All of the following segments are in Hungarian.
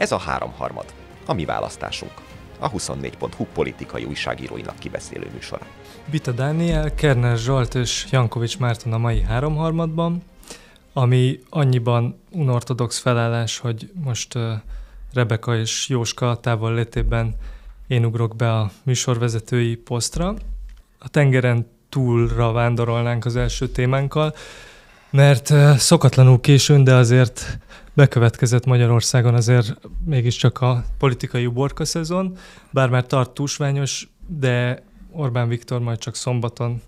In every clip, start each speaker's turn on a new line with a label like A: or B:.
A: Ez a háromharmad, a mi választásunk. A 24.hu politikai újságíróinak kibeszélő műsora.
B: Bita Dániel, Kerner Zsolt és Jankovics Márton a mai háromharmadban, ami annyiban unortodox felállás, hogy most uh, Rebeka és Jóska távol létében én ugrok be a műsorvezetői posztra. A tengeren túlra vándorolnánk az első témánkkal, mert szokatlanul későn, de azért bekövetkezett Magyarországon azért mégiscsak a politikai uborka szezon, bár már tart túlsványos, de Orbán Viktor majd csak szombaton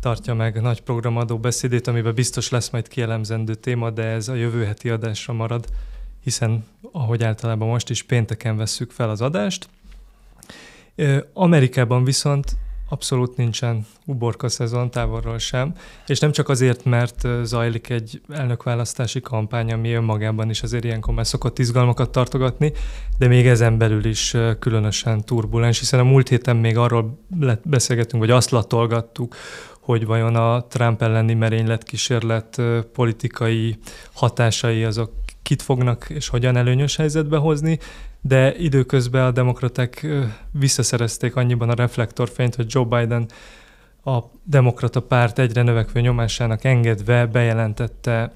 B: tartja meg nagy programadó beszédét, amiben biztos lesz majd kielemzendő téma, de ez a jövő heti adásra marad, hiszen ahogy általában most is pénteken vesszük fel az adást. Amerikában viszont Abszolút nincsen uborka szezon távolról sem, és nem csak azért, mert zajlik egy elnökválasztási kampány, ami önmagában is azért ilyenkor már szokott izgalmakat tartogatni, de még ezen belül is különösen turbulens, hiszen a múlt héten még arról beszélgettünk, vagy azt latolgattuk, hogy vajon a Trump elleni merénylet kísérlet politikai hatásai azok kit fognak és hogyan előnyös helyzetbe hozni, de időközben a demokraták visszaszerezték annyiban a reflektorfényt, hogy Joe Biden a demokrata párt egyre növekvő nyomásának engedve bejelentette,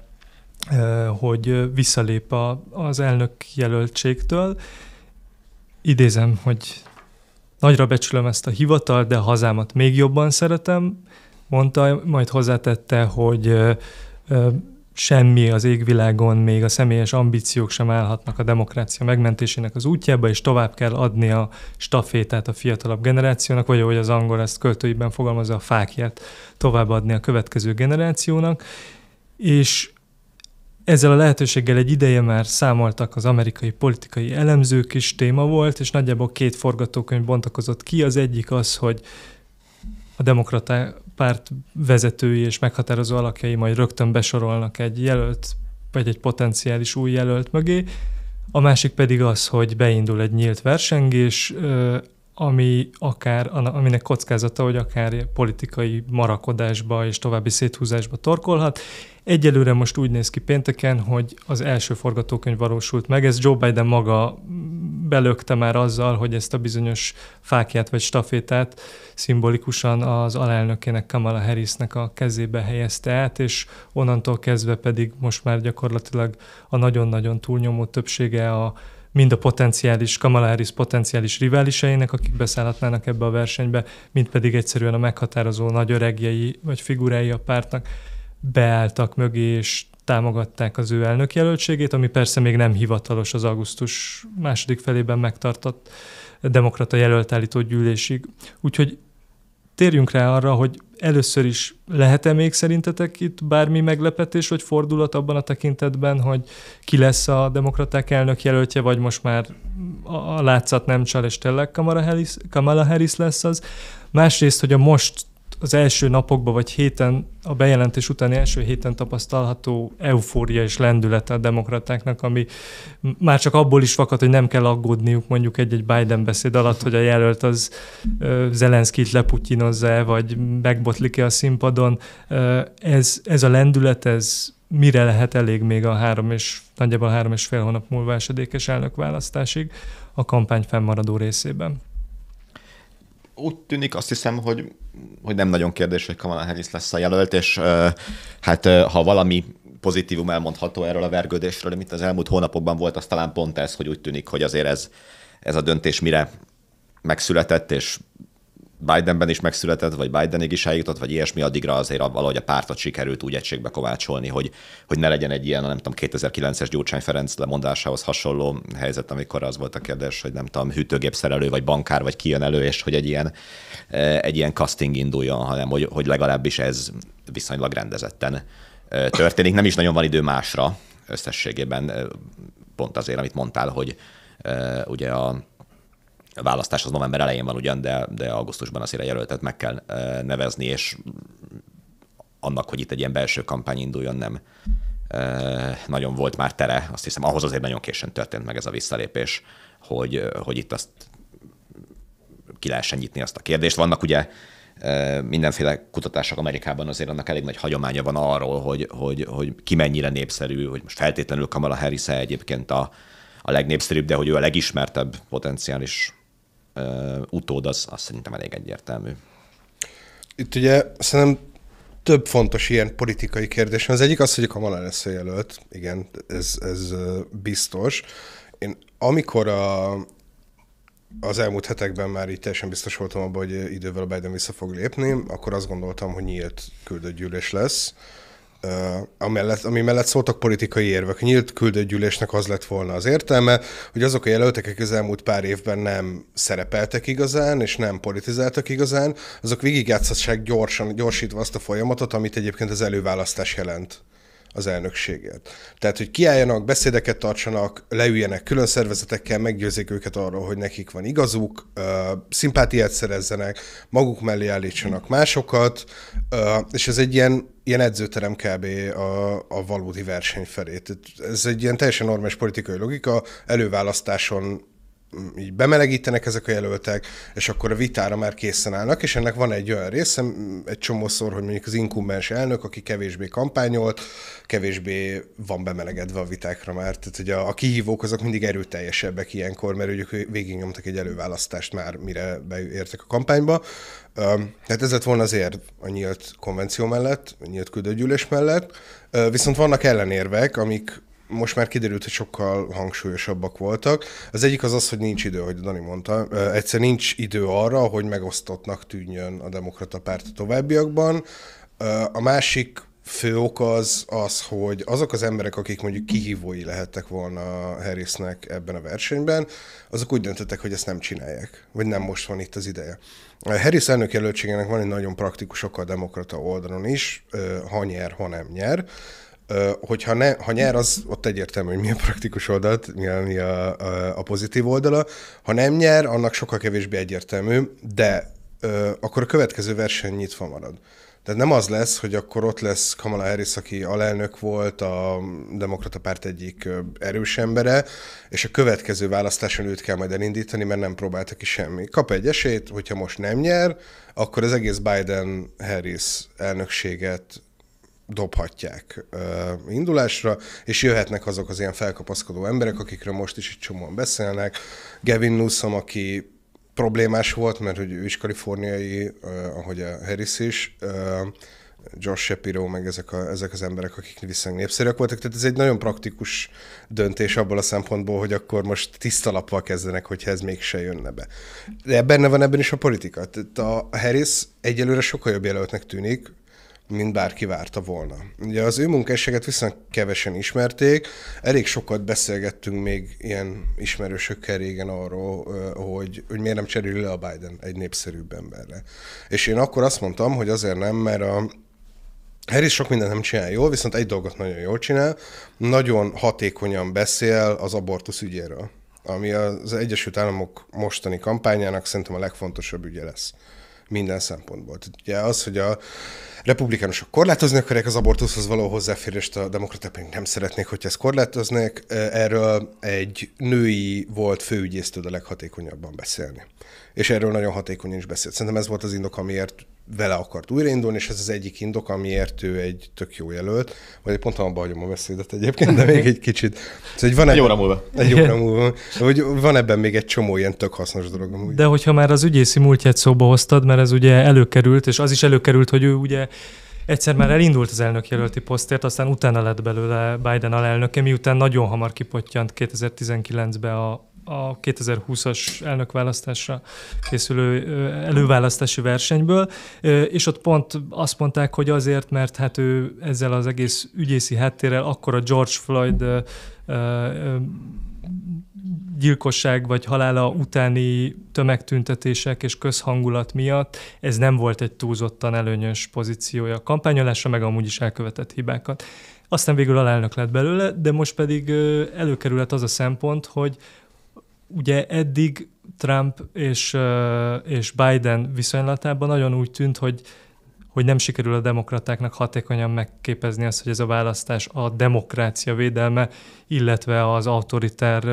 B: hogy visszalép a, az elnök jelöltségtől. Idézem, hogy nagyra becsülöm ezt a hivatal, de a hazámat még jobban szeretem, mondta, majd hozzátette, hogy semmi az égvilágon, még a személyes ambíciók sem állhatnak a demokrácia megmentésének az útjába, és tovább kell adni a stafétát a fiatalabb generációnak, vagy ahogy az angol ezt költőiben fogalmazza, a fákját továbbadni a következő generációnak. És ezzel a lehetőséggel egy ideje már számoltak az amerikai politikai elemzők is, téma volt, és nagyjából két forgatókönyv bontakozott ki. Az egyik az, hogy a demokraták párt vezetői és meghatározó alakjai majd rögtön besorolnak egy jelölt, vagy egy potenciális új jelölt mögé, a másik pedig az, hogy beindul egy nyílt versengés, ami akár, aminek kockázata, hogy akár politikai marakodásba és további széthúzásba torkolhat, Egyelőre most úgy néz ki pénteken, hogy az első forgatókönyv valósult meg. Ez Joe Biden maga belökte már azzal, hogy ezt a bizonyos fákját vagy stafétát szimbolikusan az alelnökének Kamala Harrisnek a kezébe helyezte át, és onnantól kezdve pedig most már gyakorlatilag a nagyon-nagyon túlnyomó többsége a mind a potenciális, Kamala Harris potenciális riváliseinek, akik beszállhatnának ebbe a versenybe, mind pedig egyszerűen a meghatározó nagy öregjei vagy figurái a pártnak beálltak mögé, és támogatták az ő jelöltségét, ami persze még nem hivatalos az augusztus második felében megtartott demokrata jelölt állító gyűlésig. Úgyhogy térjünk rá arra, hogy először is lehet-e még szerintetek itt bármi meglepetés vagy fordulat abban a tekintetben, hogy ki lesz a demokraták elnök jelöltje, vagy most már a látszat nem csal, és tényleg Kamala Harris, Kamala Harris lesz az. Másrészt, hogy a most az első napokban vagy héten, a bejelentés utáni első héten tapasztalható eufória és lendület a demokratáknak, ami már csak abból is fakad, hogy nem kell aggódniuk mondjuk egy-egy Biden beszéd alatt, hogy a jelölt az Zelenszkit leputyinozza vagy megbotlik-e a színpadon. Ez, ez a lendület, ez mire lehet elég még a három és nagyjából három és fél hónap múlva esedékes elnökválasztásig a kampány fennmaradó részében
A: úgy tűnik, azt hiszem, hogy, hogy nem nagyon kérdés, hogy Kamala Harris lesz a jelölt, és hát ha valami pozitívum elmondható erről a vergődésről, amit az elmúlt hónapokban volt, az talán pont ez, hogy úgy tűnik, hogy azért ez, ez a döntés mire megszületett, és Bidenben is megszületett, vagy Bidenig is eljutott, vagy ilyesmi, addigra azért valahogy a pártot sikerült úgy egységbe kovácsolni, hogy, hogy ne legyen egy ilyen, nem tudom, 2009-es Gyurcsány Ferenc lemondásához hasonló helyzet, amikor az volt a kérdés, hogy nem tudom, hűtőgépszerelő, vagy bankár, vagy kijön elő, és hogy egy ilyen, eh, egy ilyen casting induljon, hanem hogy, hogy legalábbis ez viszonylag rendezetten eh, történik. Nem is nagyon van idő másra összességében, eh, pont azért, amit mondtál, hogy ugye a a választás az november elején van ugyan, de, de augusztusban azért a jelöltet meg kell eh, nevezni, és annak, hogy itt egy ilyen belső kampány induljon, nem eh, nagyon volt már tere. Azt hiszem, ahhoz azért nagyon későn történt meg ez a visszalépés, hogy, eh, hogy itt azt ki lehessen nyitni azt a kérdést. Vannak ugye mindenféle kutatások Amerikában azért annak elég nagy hagyománya van arról, hogy, hogy, hogy ki mennyire népszerű, hogy most feltétlenül Kamala harris egyébként a, a legnépszerűbb, de hogy ő a legismertebb potenciális utód, az, az szerintem elég egyértelmű.
C: Itt ugye szerintem több fontos ilyen politikai kérdés. Az egyik az, hogy a Kamala lesz a jelölt, igen, ez, ez biztos. Én amikor a, az elmúlt hetekben már így teljesen biztos voltam abban, hogy idővel a Biden vissza fog lépni, akkor azt gondoltam, hogy nyílt küldött gyűlés lesz amellett, ami mellett szóltak politikai érvek. Nyílt küldőgyűlésnek az lett volna az értelme, hogy azok a jelöltek, akik az elmúlt pár évben nem szerepeltek igazán, és nem politizáltak igazán, azok végigjátszhassák gyorsan, gyorsítva azt a folyamatot, amit egyébként az előválasztás jelent az elnökségért. Tehát, hogy kiálljanak, beszédeket tartsanak, leüljenek külön szervezetekkel, meggyőzik őket arról, hogy nekik van igazuk, szimpátiát szerezzenek, maguk mellé állítsanak másokat, és ez egy ilyen, ilyen edzőterem kb. A, a valódi verseny felé. Ez egy ilyen teljesen normális politikai logika, előválasztáson így bemelegítenek ezek a jelöltek, és akkor a vitára már készen állnak, és ennek van egy olyan része, egy csomószor, hogy mondjuk az inkubens elnök, aki kevésbé kampányolt, kevésbé van bemelegedve a vitákra már. Tehát, hogy a, a kihívók azok mindig erőteljesebbek ilyenkor, mert ők végignyomtak egy előválasztást már, mire beértek a kampányba. Tehát ez lett volna azért a nyílt konvenció mellett, a nyílt küldőgyűlés mellett, viszont vannak ellenérvek, amik most már kiderült, hogy sokkal hangsúlyosabbak voltak. Az egyik az az, hogy nincs idő, hogy Dani mondta. Egyszer nincs idő arra, hogy megosztottnak tűnjön a demokrata párt a továbbiakban. A másik fő ok az az, hogy azok az emberek, akik mondjuk kihívói lehettek volna Harrisnek ebben a versenyben, azok úgy döntöttek, hogy ezt nem csinálják, vagy nem most van itt az ideje. A Harris elnök jelöltségének van egy nagyon praktikus oka a demokrata oldalon is, ha nyer, ha nem nyer hogyha ne, ha nyer, az ott egyértelmű, hogy mi a praktikus oldalt, mi a, mi a, a pozitív oldala. Ha nem nyer, annak sokkal kevésbé egyértelmű, de ö, akkor a következő verseny nyitva marad. Tehát nem az lesz, hogy akkor ott lesz Kamala Harris, aki alelnök volt, a Demokrata Párt egyik erős embere, és a következő választáson őt kell majd elindítani, mert nem próbálta ki semmi. Kap egy esélyt, hogyha most nem nyer, akkor az egész Biden-Harris elnökséget dobhatják ö, indulásra, és jöhetnek azok az ilyen felkapaszkodó emberek, akikről most is egy csomóan beszélnek. Gavin Newsom, aki problémás volt, mert hogy ő is kaliforniai, ö, ahogy a Harris is, ö, Josh Shapiro, meg ezek, a, ezek az emberek, akik viszonylag népszerűek voltak. Tehát ez egy nagyon praktikus döntés abból a szempontból, hogy akkor most tiszta lappal kezdenek, hogyha ez mégse jönne be. De benne van ebben is a politika. Tehát a Harris egyelőre sokkal jobb jelöltnek tűnik, mint bárki várta volna. Ugye az ő munkásságát viszont kevesen ismerték, elég sokat beszélgettünk még ilyen ismerősökkel régen arról, hogy, hogy miért nem cserül le a Biden egy népszerűbb emberre. És én akkor azt mondtam, hogy azért nem, mert a, Harris sok mindent nem csinál jól, viszont egy dolgot nagyon jól csinál, nagyon hatékonyan beszél az abortusz ügyéről, ami az Egyesült Államok mostani kampányának szerintem a legfontosabb ügye lesz minden szempontból. Tehát ugye az, hogy a republikánusok korlátozni akarják az abortuszhoz való hozzáférést, a demokraták pedig nem szeretnék, hogy ezt korlátoznék. Erről egy női volt főügyész tud a leghatékonyabban beszélni. És erről nagyon hatékonyan is beszélt. Szerintem ez volt az indok, amiért vele akart újraindulni, és ez az egyik indok, amiért ő egy tök jó jelölt. Vagy pont abban hagyom a beszédet egyébként, de még egy kicsit. Szóval, van egy óra múlva. Egy óra múlva. Szóval, hogy van ebben még egy csomó ilyen tök
B: hasznos dolog. Amúgy. De hogyha már az ügyészi múltját szóba hoztad, mert ez ugye előkerült, és az is előkerült, hogy ő ugye egyszer már elindult az elnök jelölti posztért, aztán utána lett belőle Biden alelnöke, miután nagyon hamar kipottyant 2019-ben a a 2020-as elnökválasztásra készülő előválasztási versenyből, és ott pont azt mondták, hogy azért, mert hát ő ezzel az egész ügyészi háttérrel akkor a George Floyd gyilkosság vagy halála utáni tömegtüntetések és közhangulat miatt ez nem volt egy túlzottan előnyös pozíciója a kampányolásra, meg amúgy is elkövetett hibákat. Aztán végül alelnök lett belőle, de most pedig előkerülhet az a szempont, hogy ugye eddig Trump és, és Biden viszonylatában nagyon úgy tűnt, hogy hogy nem sikerül a demokratáknak hatékonyan megképezni azt, hogy ez a választás a demokrácia védelme, illetve az autoritár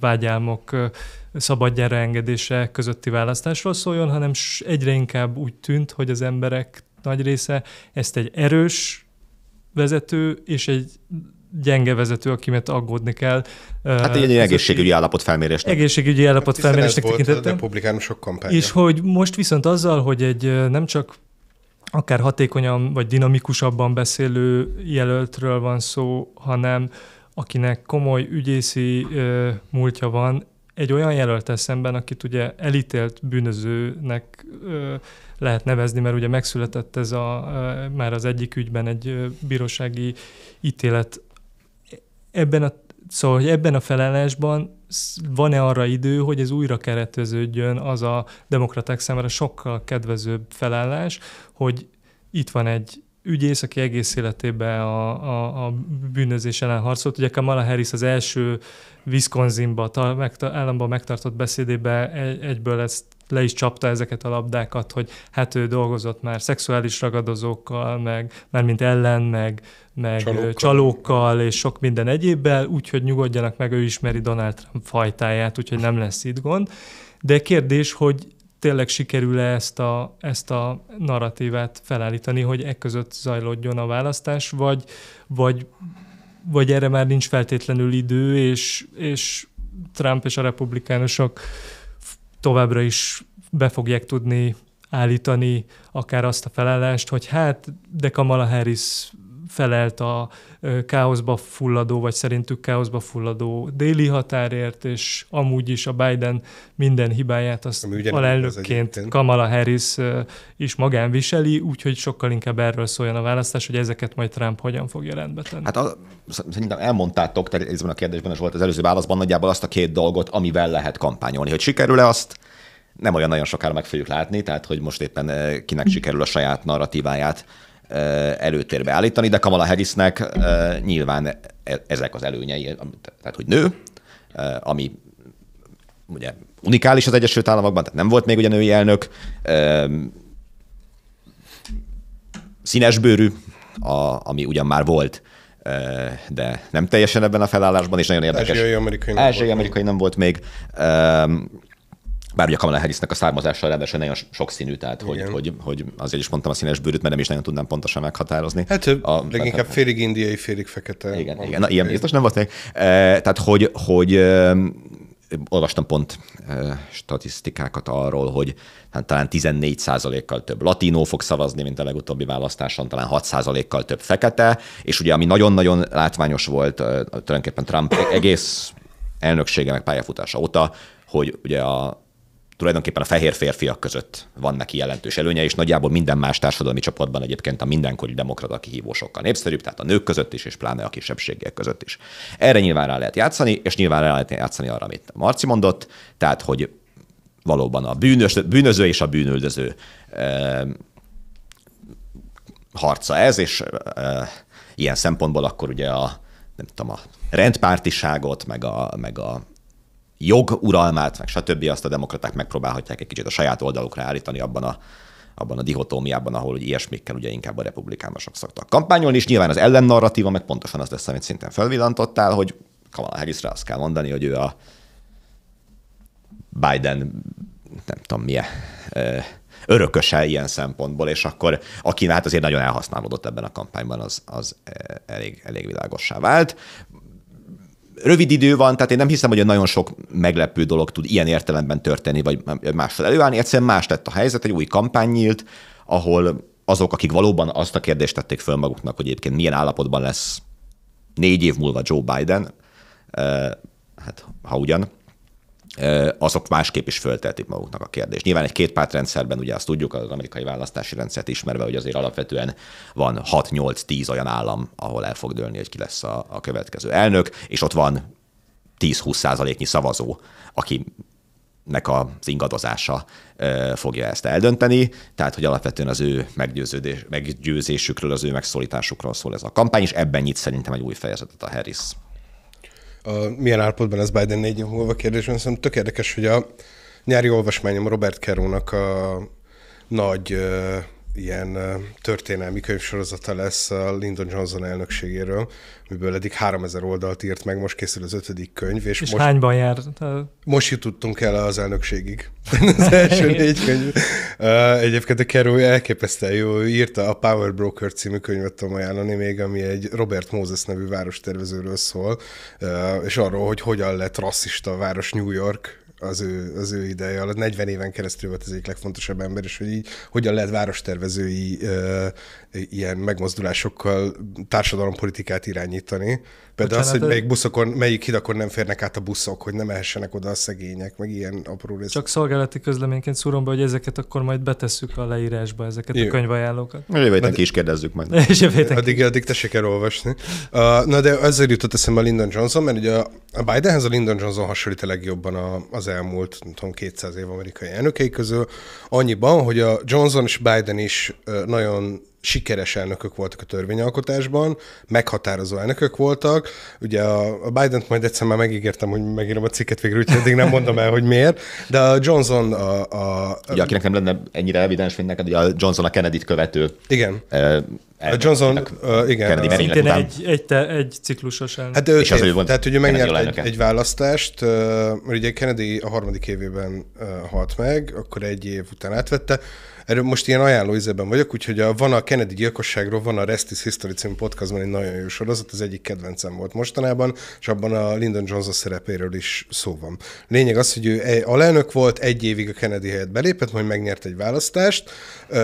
B: vágyálmok szabadjára engedése közötti választásról szóljon, hanem egyre inkább úgy tűnt, hogy az emberek nagy része ezt egy erős vezető és egy gyenge vezető, aki miatt aggódni kell. Hát egy ilyen egészségügyi állapot felmérésnek. Egészségügyi állapot felmérésnek tekintettem. sok kampánya. És hogy most viszont azzal, hogy egy nem csak akár hatékonyan vagy dinamikusabban beszélő jelöltről van szó, hanem akinek komoly ügyészi ö, múltja van, egy olyan jelölt szemben, akit ugye elítélt bűnözőnek ö, lehet nevezni, mert ugye megszületett ez a, ö, már az egyik ügyben egy ö, bírósági ítélet ebben a, szóval, hogy ebben a felállásban van-e arra idő, hogy ez újra kereteződjön az a demokraták számára sokkal kedvezőbb felállás, hogy itt van egy ügyész, aki egész életében a, a, a bűnözés ellen harcolt. Ugye Kamala Harris az első Wisconsinban, ta, megta, államban megtartott beszédében e, egyből ezt le is csapta ezeket a labdákat, hogy hát ő dolgozott már szexuális ragadozókkal, meg már mint ellen, meg, meg csalókkal. csalókkal, és sok minden egyébbel, úgyhogy nyugodjanak meg, ő ismeri Donald Trump fajtáját, úgyhogy nem lesz itt gond. De kérdés, hogy tényleg sikerül-e ezt a, ezt a narratívát felállítani, hogy e között zajlódjon a választás, vagy, vagy, vagy erre már nincs feltétlenül idő, és, és Trump és a republikánusok továbbra is be fogják tudni állítani akár azt a felelást, hogy hát, de Kamala Harris felelt a káoszba fulladó, vagy szerintük káoszba fulladó déli határért, és amúgy is a Biden minden hibáját azt alelnökként Kamala Harris is magán viseli, úgyhogy sokkal inkább erről szóljon a választás, hogy ezeket majd Trump hogyan fogja rendbe tenni.
A: Hát a, szerintem elmondtátok, tehát ezben a kérdésben is volt az előző válaszban nagyjából azt a két dolgot, amivel lehet kampányolni. Hogy sikerül-e azt, nem olyan nagyon sokára meg fogjuk látni, tehát hogy most éppen kinek sikerül a saját narratíváját Eh, előtérbe állítani, de Kamala Harrisnek eh, nyilván e-, ezek az előnyei, tehát hogy nő, eh, ami ugye unikális az Egyesült Államokban, tehát nem volt még ugye női elnök, színesbőrű, a, ami ugyan már volt, de nem teljesen ebben a felállásban, és nagyon érdekes. Ázsiai amerikai nem, nem volt még bár ugye Kamala Harrisnek a származása ráadásul nagyon sokszínű, tehát hogy, hogy, hogy, azért is mondtam a színes bőrűt, mert nem is nagyon tudnám pontosan meghatározni. Hát a, leginkább
C: a... félig indiai, félig fekete. Igen, igen. Na, ilyen biztos
A: nem volt még. E, tehát, hogy, hogy e, olvastam pont e, statisztikákat arról, hogy hát talán 14%-kal több latinó fog szavazni, mint a legutóbbi választáson, talán 6%-kal több fekete, és ugye ami nagyon-nagyon látványos volt tulajdonképpen Trump egész elnöksége meg pályafutása óta, hogy ugye a, tulajdonképpen a fehér férfiak között van neki jelentős előnye, és nagyjából minden más társadalmi csoportban egyébként a mindenkori demokrata kihívó sokkal népszerűbb, tehát a nők között is, és pláne a kisebbségek között is. Erre nyilván rá lehet játszani, és nyilván rá lehet játszani arra, amit Marci mondott, tehát hogy valóban a bűnös, bűnöző és a bűnöldöző e, harca ez, és e, ilyen szempontból akkor ugye a, nem tudom, a rendpártiságot, meg a, meg a jog uralmát, meg stb. azt a demokraták megpróbálhatják egy kicsit a saját oldalukra állítani abban a abban a dihotómiában, ahol hogy ilyesmikkel ugye inkább a republikánusok szoktak kampányolni, és nyilván az ellennarratíva meg pontosan az lesz, amit szintén felvillantottál, hogy Kamala Harrisra azt kell mondani, hogy ő a Biden nem tudom milyen örököse ilyen szempontból, és akkor aki hát azért nagyon elhasználódott ebben a kampányban, az, az elég, elég világossá vált rövid idő van, tehát én nem hiszem, hogy nagyon sok meglepő dolog tud ilyen értelemben történni, vagy mással előállni. Egyszerűen más lett a helyzet, egy új kampány nyílt, ahol azok, akik valóban azt a kérdést tették föl maguknak, hogy egyébként milyen állapotban lesz négy év múlva Joe Biden, hát ha ugyan, azok másképp is föltetik maguknak a kérdést. Nyilván egy kétpárt rendszerben, ugye azt tudjuk, az amerikai választási rendszert ismerve, hogy azért alapvetően van 6-8-10 olyan állam, ahol el fog dőlni, hogy ki lesz a, a következő elnök, és ott van 10-20 százaléknyi szavazó, aki nek az ingadozása fogja ezt eldönteni, tehát hogy alapvetően az ő meggyőződés, meggyőzésükről, az ő megszólításukról szól ez a kampány, és ebben nyit szerintem egy új fejezetet a Harris
C: a, milyen állapotban lesz Biden négy év múlva mert szerintem tök érdekes, hogy a nyári olvasmányom Robert Kerónak a nagy ilyen történelmi könyvsorozata lesz a Lyndon Johnson elnökségéről, miből eddig 3000 oldalt írt meg, most készül az ötödik könyv. És, és most, hányban jár? Most jutottunk el az elnökségig. az első négy könyv. Egyébként a Kerry elképesztően jó írta a Power Broker című könyvet tudom ajánlani még, ami egy Robert Moses nevű várostervezőről szól, és arról, hogy hogyan lett rasszista a város New York az ő, az ő ideje alatt. 40 éven keresztül volt az egyik legfontosabb ember, és hogy így hogyan lehet várostervezői ilyen megmozdulásokkal társadalompolitikát irányítani. Például az, hogy melyik buszokon, melyik hidakon nem férnek át a buszok, hogy nem mehessenek oda a szegények, meg ilyen apró rész.
B: Csak szolgálati közleményként szúrom be, hogy ezeket akkor majd betesszük a leírásba, ezeket Jö. a könyvajánlókat. Jövő héten ki is kérdezzük majd.
C: addig, addig tessék elolvasni. Uh, na de ezzel jutott eszembe a Lyndon Johnson, mert ugye a, Bidenhez a Lyndon Johnson hasonlít a legjobban a, az elmúlt, nem tudom, 200 év amerikai elnökei közül, annyiban, hogy a Johnson és Biden is nagyon sikeres elnökök voltak a törvényalkotásban, meghatározó elnökök voltak. Ugye a, a Biden-t majd egyszer már megígértem, hogy megírom a cikket végül, úgyhogy eddig nem mondom el, hogy miért, de a Johnson a... a ugye,
A: akinek nem lenne ennyire evidens, mint neked, ugye a Johnson a Kennedy-t követő. Igen.
C: E- a Johnson, uh, igen. Kennedy szintén után. egy, egy, te, egy ciklusos elnök. Hát ő, és az, hogy volt, tehát, hogy ő megnyert egy, egy, választást, mert ugye Kennedy a harmadik évében halt meg, akkor egy év után átvette, Erről most ilyen ajánló izében vagyok, úgyhogy a, van a Kennedy gyilkosságról, van a Rest is History című podcastban egy nagyon jó sorozat, az egyik kedvencem volt mostanában, és abban a Lyndon Johnson szerepéről is szó van. Lényeg az, hogy ő e- alelnök volt, egy évig a Kennedy helyett belépett, majd megnyert egy választást,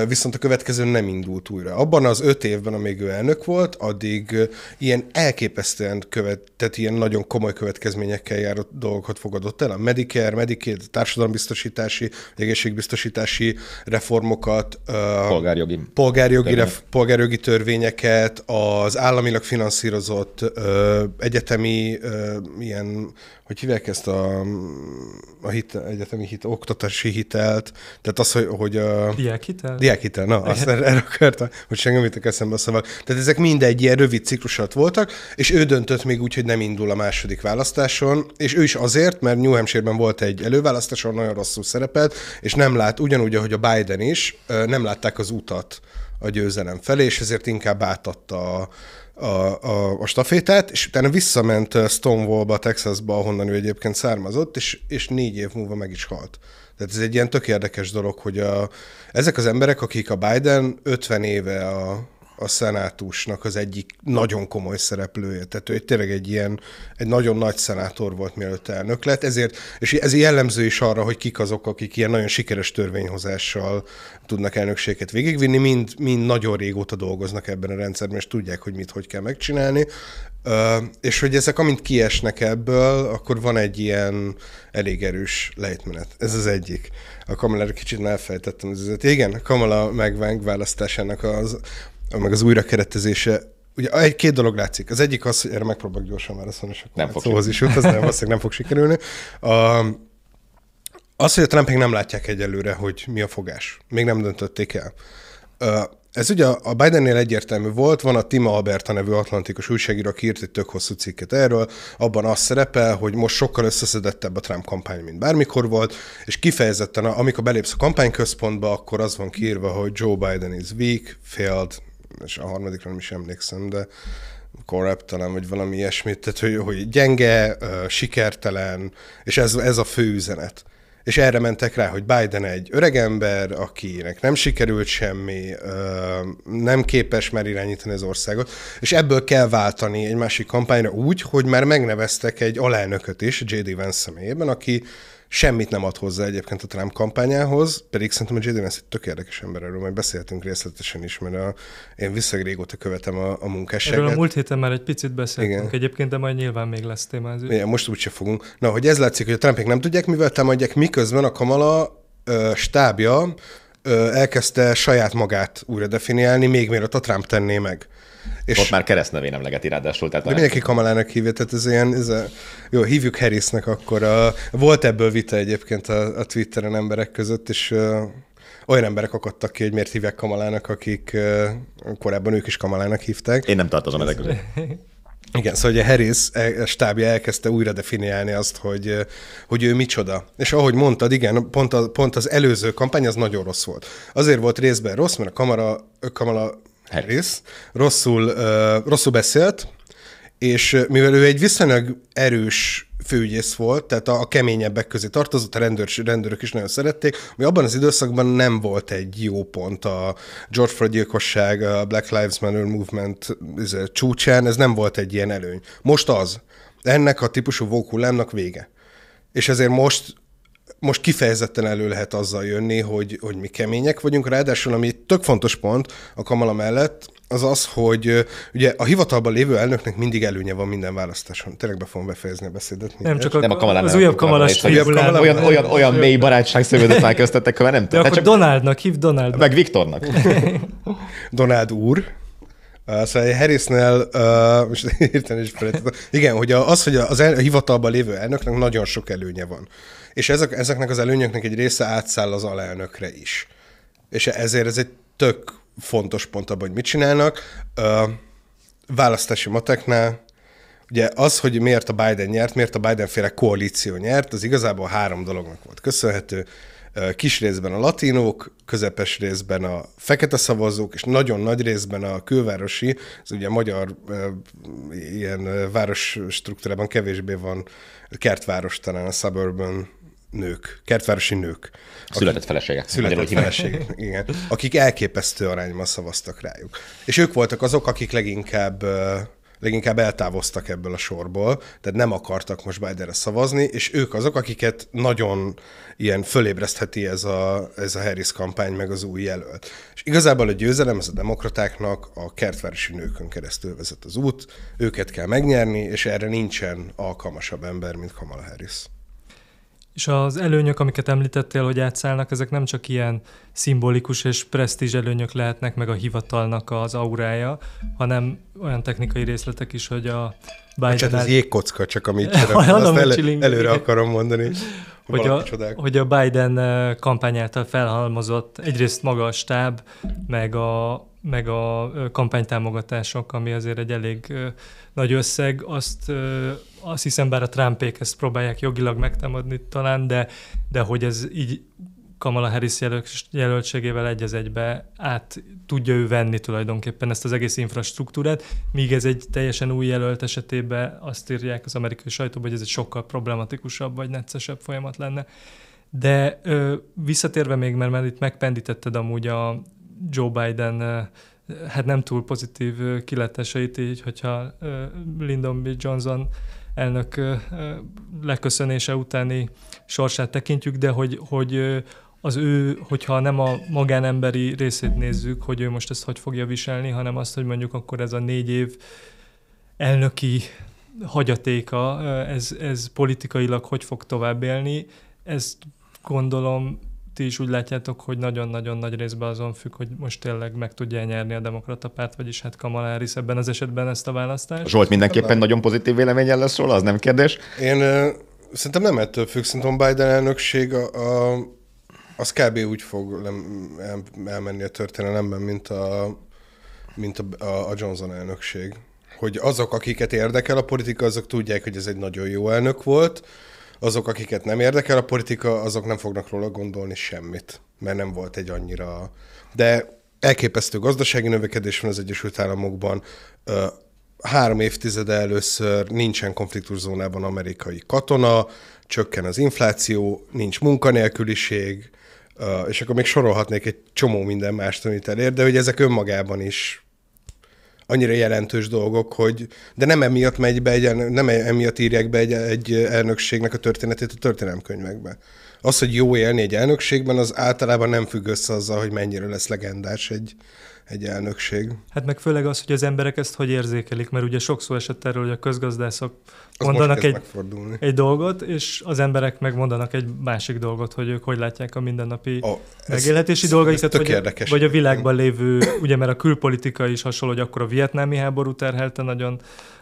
C: viszont a következő nem indult újra. Abban az öt évben, amíg ő elnök volt, addig ilyen elképesztően követ, tehát ilyen nagyon komoly következményekkel járó dolgokat fogadott el. A Medicare, Medicaid, társadalombiztosítási, egészségbiztosítási reform reformokat, polgárjogi, polgárjogi, ref, polgárjogi törvényeket, az államilag finanszírozott egyetemi ilyen hogy hívják ezt a, a hit, egyetemi hit, oktatási hitelt, tehát az, hogy... hogy a, diákhitel? Diákhitel, na, azt erre akartam, hogy sem jutok eszembe a szavak. Tehát ezek mind egy ilyen rövid ciklusat voltak, és ő döntött még úgy, hogy nem indul a második választáson, és ő is azért, mert New Hampshire-ben volt egy előválasztáson nagyon rosszul szerepelt, és nem lát, ugyanúgy, ahogy a Biden is, nem látták az utat a győzelem felé, és ezért inkább átadta a, a, a, a stafétát, és utána visszament uh, Stonewall-ba, Texasba, ahonnan ő egyébként származott, és, és négy év múlva meg is halt. Tehát ez egy ilyen tök érdekes dolog, hogy a, ezek az emberek, akik a Biden 50 éve a, a szenátusnak az egyik nagyon komoly szereplője. Tehát ő tényleg egy ilyen, egy nagyon nagy szenátor volt, mielőtt elnök lett, ezért, és ez jellemző is arra, hogy kik azok, akik ilyen nagyon sikeres törvényhozással tudnak elnökséget végigvinni, mind, mind nagyon régóta dolgoznak ebben a rendszerben, és tudják, hogy mit hogy kell megcsinálni. Uh, és hogy ezek amint kiesnek ebből, akkor van egy ilyen elég erős lejtmenet. Ez az egyik. A Kamala kicsit elfejtettem az üzlet. Igen, Kamala megvánk választásának az meg az újrakeretezése ugye egy-két dolog látszik. Az egyik az, hogy erre megpróbálok gyorsan válaszolni, és akkor nem fog szóhoz is jut, az nem, azt nem fog sikerülni. A, az, hogy a Trumpék nem látják egyelőre, hogy mi a fogás. Még nem döntötték el. Ez ugye a Bidennél egyértelmű volt, van a Tima Alberta nevű atlantikus újságíró, aki írt egy tök hosszú cikket erről, abban az szerepel, hogy most sokkal összeszedettebb a Trump kampány, mint bármikor volt, és kifejezetten, amikor belépsz a kampányközpontba, akkor az van kiírva, hogy Joe Biden is weak, failed, és a harmadikra nem is emlékszem, de corrupt talán, vagy valami ilyesmit, tehát hogy, hogy gyenge, sikertelen, és ez, ez a fő üzenet. És erre mentek rá, hogy Biden egy öregember, akinek nem sikerült semmi, nem képes már irányítani az országot, és ebből kell váltani egy másik kampányra úgy, hogy már megneveztek egy alelnököt is, J.D. Vance személyében, aki semmit nem ad hozzá egyébként a Trump kampányához, pedig szerintem a J.D. Vance egy tök érdekes ember, erről majd beszéltünk részletesen is, mert a, én visszag régóta követem a, a munkásságát. Erről a múlt
B: héten már egy picit beszéltünk Igen. egyébként, de majd nyilván még lesz témázó. Igen,
C: most úgyse fogunk. Na, hogy ez látszik, hogy a Trumpék nem tudják, mivel támadják, miközben a Kamala ö, stábja ö, elkezdte saját magát újra definiálni, még mielőtt a Trump tenné meg.
A: És Ott már keresztnevén emlegeti ráadásul. Tehát de mindenki nem...
C: Kamalának hívja, tehát ez ilyen, ez a... jó, hívjuk Harrisnek akkor. A... Volt ebből vita egyébként a, a Twitteren emberek között, és olyan emberek akadtak ki, hogy miért hívják Kamalának, akik korábban ők is Kamalának hívták. Én nem tartozom ezek között. Igen, szóval ugye Harris e, e, stábja elkezdte újra definiálni azt, hogy, hogy ő micsoda. És ahogy mondtad, igen, pont, a, pont az előző kampány az nagyon rossz volt. Azért volt részben rossz, mert a kamara, kamara Harris rosszul, uh, rosszul beszélt, és mivel ő egy viszonylag erős főügyész volt, tehát a, a keményebbek közé tartozott, a rendőr, rendőrök is nagyon szerették, ami abban az időszakban nem volt egy jó pont a George Floyd gyilkosság, a Black Lives Matter Movement csúcsán, ez nem volt egy ilyen előny. Most az. Ennek a típusú vókulámnak vége. És ezért most most kifejezetten elő lehet azzal jönni, hogy, hogy mi kemények vagyunk. Ráadásul, ami tök fontos pont a Kamala mellett, az az, hogy ugye a hivatalban lévő elnöknek mindig előnye van minden választáson. Tényleg be fogom befejezni a beszédet. Nem csak a, nem a kamala az újabb kamalás olyan, olyan, olyan mély barátság szövődött már köztetek, mert nem tudom. De hát csak Donaldnak, hív Donald. Meg Viktornak. Donald úr. Szóval Harrisnél, uh, most értem is felett, igen, hogy az, hogy az el, a hivatalban lévő elnöknek nagyon sok előnye van. És ezek, ezeknek az előnyöknek egy része átszáll az alelnökre is. És ezért ez egy tök fontos pont abban, hogy mit csinálnak. Ö, választási mateknál Ugye az, hogy miért a Biden nyert, miért a Biden-féle koalíció nyert, az igazából három dolognak volt köszönhető. Kis részben a latinok, közepes részben a fekete szavazók, és nagyon nagy részben a külvárosi, ez ugye a magyar ilyen város struktúrában kevésbé van kertváros, talán a suburban nők, kertvárosi nők. Akik, született feleségek, Született feleségek, igen. Akik elképesztő arányban szavaztak rájuk. És ők voltak azok, akik leginkább leginkább eltávoztak ebből a sorból, tehát nem akartak most Bidenre szavazni, és ők azok, akiket nagyon ilyen fölébresztheti ez a, ez a Harris kampány, meg az új jelölt. És igazából a győzelem ez a demokratáknak a kertvárosi nőkön keresztül vezet az út, őket kell megnyerni, és erre nincsen alkalmasabb ember, mint Kamala Harris.
B: És az előnyök, amiket említettél, hogy átszállnak, ezek nem csak ilyen szimbolikus és presztízs előnyök lehetnek, meg a hivatalnak az aurája, hanem olyan technikai részletek is, hogy a Biden... hát ez jégkocka, csak amit el, előre akarom mondani. Hogy a, hogy a Biden eh, kampány által felhalmozott egyrészt maga a stáb, meg a, meg a kampánytámogatások, ami azért egy elég nagy összeg, azt, azt hiszem, bár a Trumpék ezt próbálják jogilag megtámadni talán, de, de hogy ez így Kamala Harris jelöltségével egy az egybe át tudja ő venni tulajdonképpen ezt az egész infrastruktúrát, míg ez egy teljesen új jelölt esetében azt írják az amerikai sajtóban, hogy ez egy sokkal problematikusabb vagy neccesebb folyamat lenne. De ö, visszatérve még, mert már itt megpendítetted amúgy a Joe Biden hát nem túl pozitív kileteseit, így hogyha Lyndon B. Johnson elnök leköszönése utáni sorsát tekintjük, de hogy, hogy az ő, hogyha nem a magánemberi részét nézzük, hogy ő most ezt hogy fogja viselni, hanem azt, hogy mondjuk akkor ez a négy év elnöki hagyatéka, ez, ez politikailag hogy fog tovább élni, ezt gondolom ti is úgy látjátok, hogy nagyon-nagyon nagy részben azon függ, hogy most tényleg meg tudja nyerni a demokrata párt, vagyis hát Kamala Harris ebben az esetben ezt a választást? Zsolt mindenképpen Bár... nagyon
A: pozitív véleményen lesz róla,
C: az nem kérdés? Én uh, szerintem nem ettől függ, szerintem Biden elnökség a, a az kb. úgy fog lem, el, elmenni a történelemben, mint a, mint a, a, a Johnson elnökség. Hogy azok, akiket érdekel a politika, azok tudják, hogy ez egy nagyon jó elnök volt, azok, akiket nem érdekel a politika, azok nem fognak róla gondolni semmit, mert nem volt egy annyira... De elképesztő gazdasági növekedés van az Egyesült Államokban, három évtizede először nincsen konfliktuszónában amerikai katona, csökken az infláció, nincs munkanélküliség, és akkor még sorolhatnék egy csomó minden mást, amit elér, de hogy ezek önmagában is annyira jelentős dolgok, hogy de nem emiatt megy be, egy, nem emiatt írják be egy, egy elnökségnek a történetét a történelemkönyvekbe. Az, hogy jó élni egy elnökségben, az általában nem függ össze azzal, hogy mennyire lesz legendás egy, egy elnökség.
B: Hát meg főleg az, hogy az emberek ezt hogy érzékelik, mert ugye sok esett erről, hogy a közgazdászok az mondanak egy, egy dolgot, és az emberek megmondanak egy másik dolgot, hogy ők hogy látják a mindennapi a, ez, megélhetési ez, dolgaikat, ez vagy, érdekes. vagy a világban lévő, ugye mert a külpolitika is hasonló, hogy akkor a vietnámi háború terhelte nagyon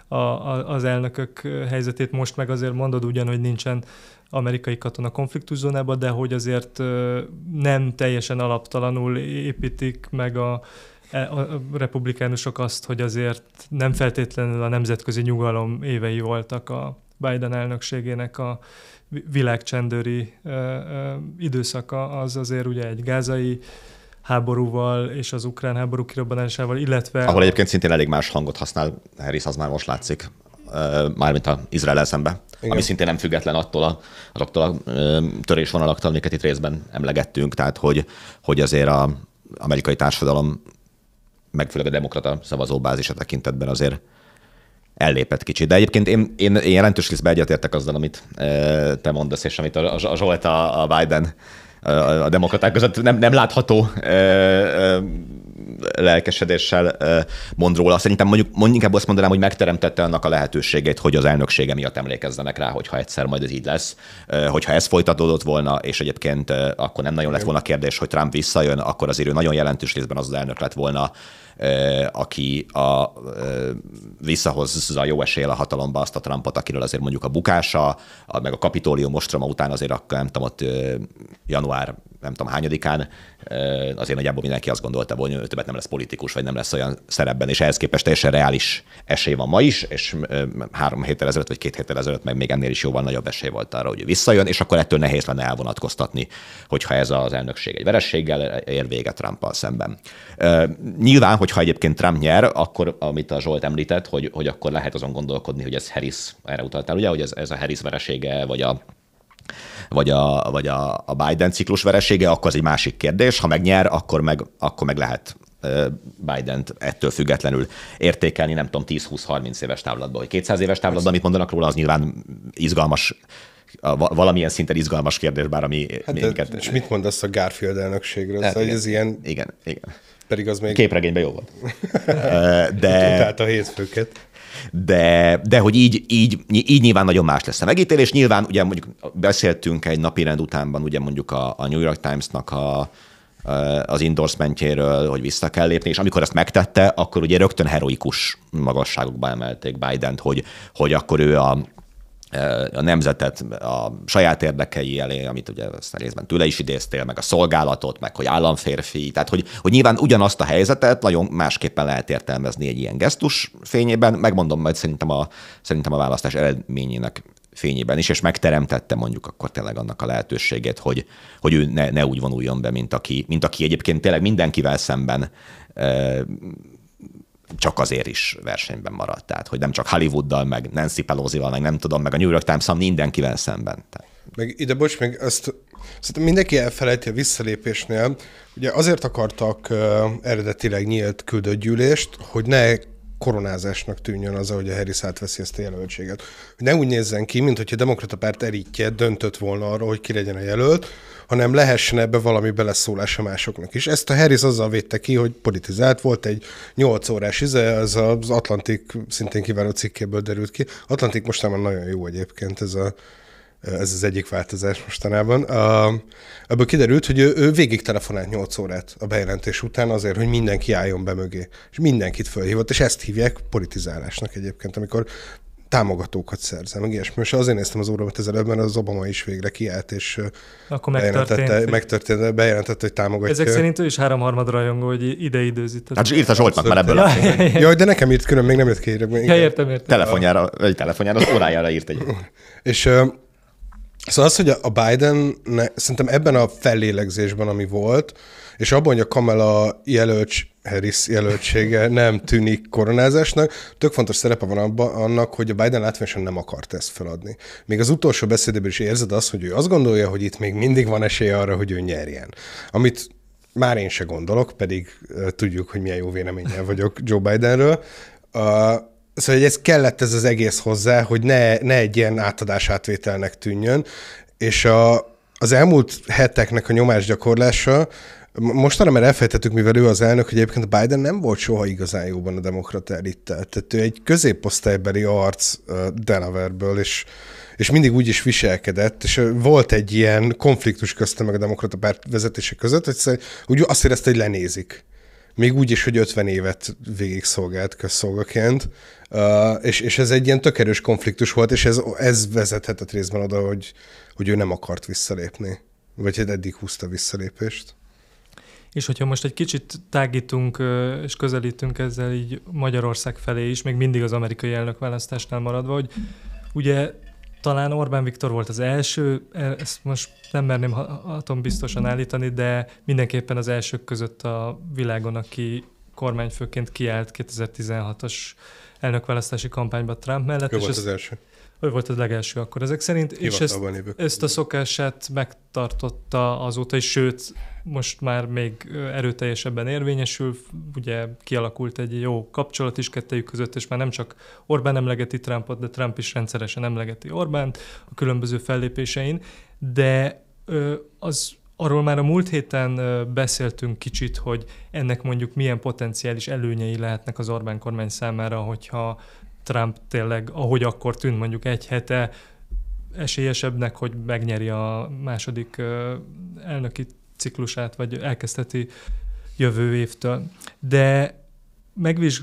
B: a, a, az elnökök helyzetét, most meg azért mondod ugyan, hogy nincsen amerikai katona konfliktuszónában, de hogy azért nem teljesen alaptalanul építik meg a E, a republikánusok azt, hogy azért nem feltétlenül a nemzetközi nyugalom évei voltak a Biden elnökségének a világcsendőri e, e, időszaka, az azért ugye egy gázai háborúval és az ukrán háború kirobbanásával, illetve... Ahol
A: egyébként szintén elég más hangot használ Harris, az már most látszik, mármint a Izrael szembe, Igen. ami szintén nem független attól a, azoktól a törésvonalaktól, amiket itt részben emlegettünk, tehát hogy, hogy azért a amerikai társadalom meg főleg a demokrata a tekintetben azért ellépett kicsit. De egyébként én, én, én jelentős részben egyetértek azzal, amit eh, te mondasz, és amit a, a Zsolt, a, a Biden, a, eh, a demokraták között nem, nem látható eh, lelkesedéssel mond róla. Szerintem mondjuk, mondjuk inkább azt mondanám, hogy megteremtette annak a lehetőségét, hogy az elnöksége miatt emlékezzenek rá, hogyha egyszer majd ez így lesz. Hogyha ez folytatódott volna, és egyébként akkor nem nagyon lett volna kérdés, hogy Trump visszajön, akkor azért ő nagyon jelentős részben az az elnök lett volna, aki a, visszahozza jó esél a hatalomba azt a Trumpot, akiről azért mondjuk a bukása, meg a kapitólium ostroma után azért akkor nem tudom, ott január nem tudom hányadikán, azért nagyjából mindenki azt gondolta, hogy ő többet nem lesz politikus, vagy nem lesz olyan szerepben, és ehhez képest teljesen reális esély van ma is, és három héttel ezelőtt, vagy két héttel ezelőtt meg még ennél is jóval nagyobb esély volt arra, hogy visszajön, és akkor ettől nehéz lenne elvonatkoztatni, hogyha ez az elnökség egy verességgel ér véget Trumpal szemben. Nyilván, hogyha egyébként Trump nyer, akkor, amit a Zsolt említett, hogy, hogy akkor lehet azon gondolkodni, hogy ez Harris, erre utaltál, ugye, hogy ez, ez a Harris veresége, vagy a vagy a, vagy a, a Biden ciklus veresége, akkor az egy másik kérdés. Ha megnyer, akkor meg, akkor meg lehet biden ettől függetlenül értékelni, nem tudom, 10-20-30 éves távlatban, vagy 200 éves távlatban, amit mondanak róla, az nyilván izgalmas valamilyen szinten izgalmas kérdés, bár ami... Hát minket...
C: És mit mondasz a Garfield elnökségről? Hát, szóval, igen, ez ilyen... Igen, igen. Pedig az még... Képregényben jó volt. de... Tehát a hétfőket.
A: De, de hogy így, így, így nyilván nagyon más lesz a megítélés. Nyilván ugye mondjuk beszéltünk egy napi rend utánban ugye mondjuk a, a New York Times-nak a, az endorsementjéről, hogy vissza kell lépni, és amikor ezt megtette, akkor ugye rögtön heroikus magasságokba emelték Biden-t, hogy, hogy akkor ő a, a nemzetet a saját érdekei elé, amit ugye a részben tőle is idéztél, meg a szolgálatot, meg hogy államférfi, tehát hogy, hogy nyilván ugyanazt a helyzetet nagyon másképpen lehet értelmezni egy ilyen gesztus fényében, megmondom majd szerintem a, szerintem a választás eredményének fényében is, és megteremtette mondjuk akkor tényleg annak a lehetőségét, hogy, hogy ő ne, ne úgy vonuljon be, mint aki, mint aki egyébként tényleg mindenkivel szemben csak azért is versenyben maradt. Tehát, hogy nem csak Hollywooddal, meg Nancy Pelosi-val, meg nem tudom, meg a New York times mindenkivel szemben. Tehát.
C: Meg ide, bocs, meg ezt szerintem mindenki elfelejti a visszalépésnél. Ugye azért akartak uh, eredetileg nyílt küldött gyűlést, hogy ne koronázásnak tűnjön az, hogy a Harris átveszi ezt a jelöltséget. Ne úgy nézzen ki, mint hogy a demokrata párt erítje, döntött volna arról, hogy ki legyen a jelölt, hanem lehessen ebbe valami beleszólás a másoknak is. Ezt a Harris azzal védte ki, hogy politizált volt egy 8 órás ize, ez az Atlantik szintén kiváló cikkéből derült ki. Atlantik mostanában nagyon jó egyébként ez a ez az egyik változás mostanában. A, ebből kiderült, hogy ő, ő végig telefonált 8 órát a bejelentés után azért, hogy mindenki álljon be mögé. És mindenkit fölhívott, és ezt hívják politizálásnak egyébként, amikor támogatókat szerzem, meg ilyesmi. És azért néztem az óramat ezelőtt, mert az Obama is végre kiállt, és
B: Akkor bejelentette,
C: megtörtént, bejelentette, hogy támogatja. Ezek szerint
B: ő is háromharmad rajongó, hogy ide időzít. Hát a Zsoltnak már ebből. Ja,
C: Jaj, de nekem írt külön, még nem jött ki. Ja, értem, értem. Telefonjára, vagy telefonjára, az órájára írt egy. És Szóval az, hogy a Biden, szerintem ebben a fellélegzésben, ami volt, és abban, hogy a Kamala jelölts, Harris jelöltsége nem tűnik koronázásnak, tök fontos szerepe van abban annak, hogy a Biden látványosan nem akart ezt feladni. Még az utolsó beszédében is érzed azt, hogy ő azt gondolja, hogy itt még mindig van esélye arra, hogy ő nyerjen. Amit már én se gondolok, pedig tudjuk, hogy milyen jó véleménnyel vagyok Joe Bidenről. Uh, Szóval hogy ez kellett ez az egész hozzá, hogy ne, ne egy ilyen átadás-átvételnek tűnjön, és a, az elmúlt heteknek a nyomásgyakorlása, mostanra már elfejtettük, mivel ő az elnök, hogy egyébként Biden nem volt soha igazán jóban a demokrata elittel. Tehát ő egy középosztálybeli arc Delaware-ből, és, és mindig úgy is viselkedett, és volt egy ilyen konfliktus köztem meg a demokrata párt vezetése között, hogy úgy azt érezte, hogy lenézik még úgy is, hogy 50 évet végig szolgált közszolgaként, uh, és, és ez egy ilyen tökerős konfliktus volt, és ez, ez vezethetett részben oda, hogy, hogy ő nem akart visszalépni, vagy hát eddig húzta visszalépést.
B: És hogyha most egy kicsit tágítunk és közelítünk ezzel így Magyarország felé is, még mindig az amerikai Elnök választásnál maradva, hogy ugye talán Orbán Viktor volt az első, e, ezt most nem merném atom biztosan állítani, de mindenképpen az elsők között a világon, aki kormányfőként kiállt 2016-os elnökválasztási kampányba Trump mellett. Ő és volt az, az első. Ő volt az legelső akkor ezek szerint, és ezt, ezt a szokását megtartotta azóta és sőt, most már még erőteljesebben érvényesül, ugye kialakult egy jó kapcsolat is kettejük között, és már nem csak Orbán emlegeti Trumpot, de Trump is rendszeresen emlegeti Orbánt a különböző fellépésein, de az Arról már a múlt héten beszéltünk kicsit, hogy ennek mondjuk milyen potenciális előnyei lehetnek az Orbán kormány számára, hogyha Trump tényleg, ahogy akkor tűnt mondjuk egy hete, esélyesebbnek, hogy megnyeri a második elnöki ciklusát, vagy elkezdheti jövő évtől. De megvizs...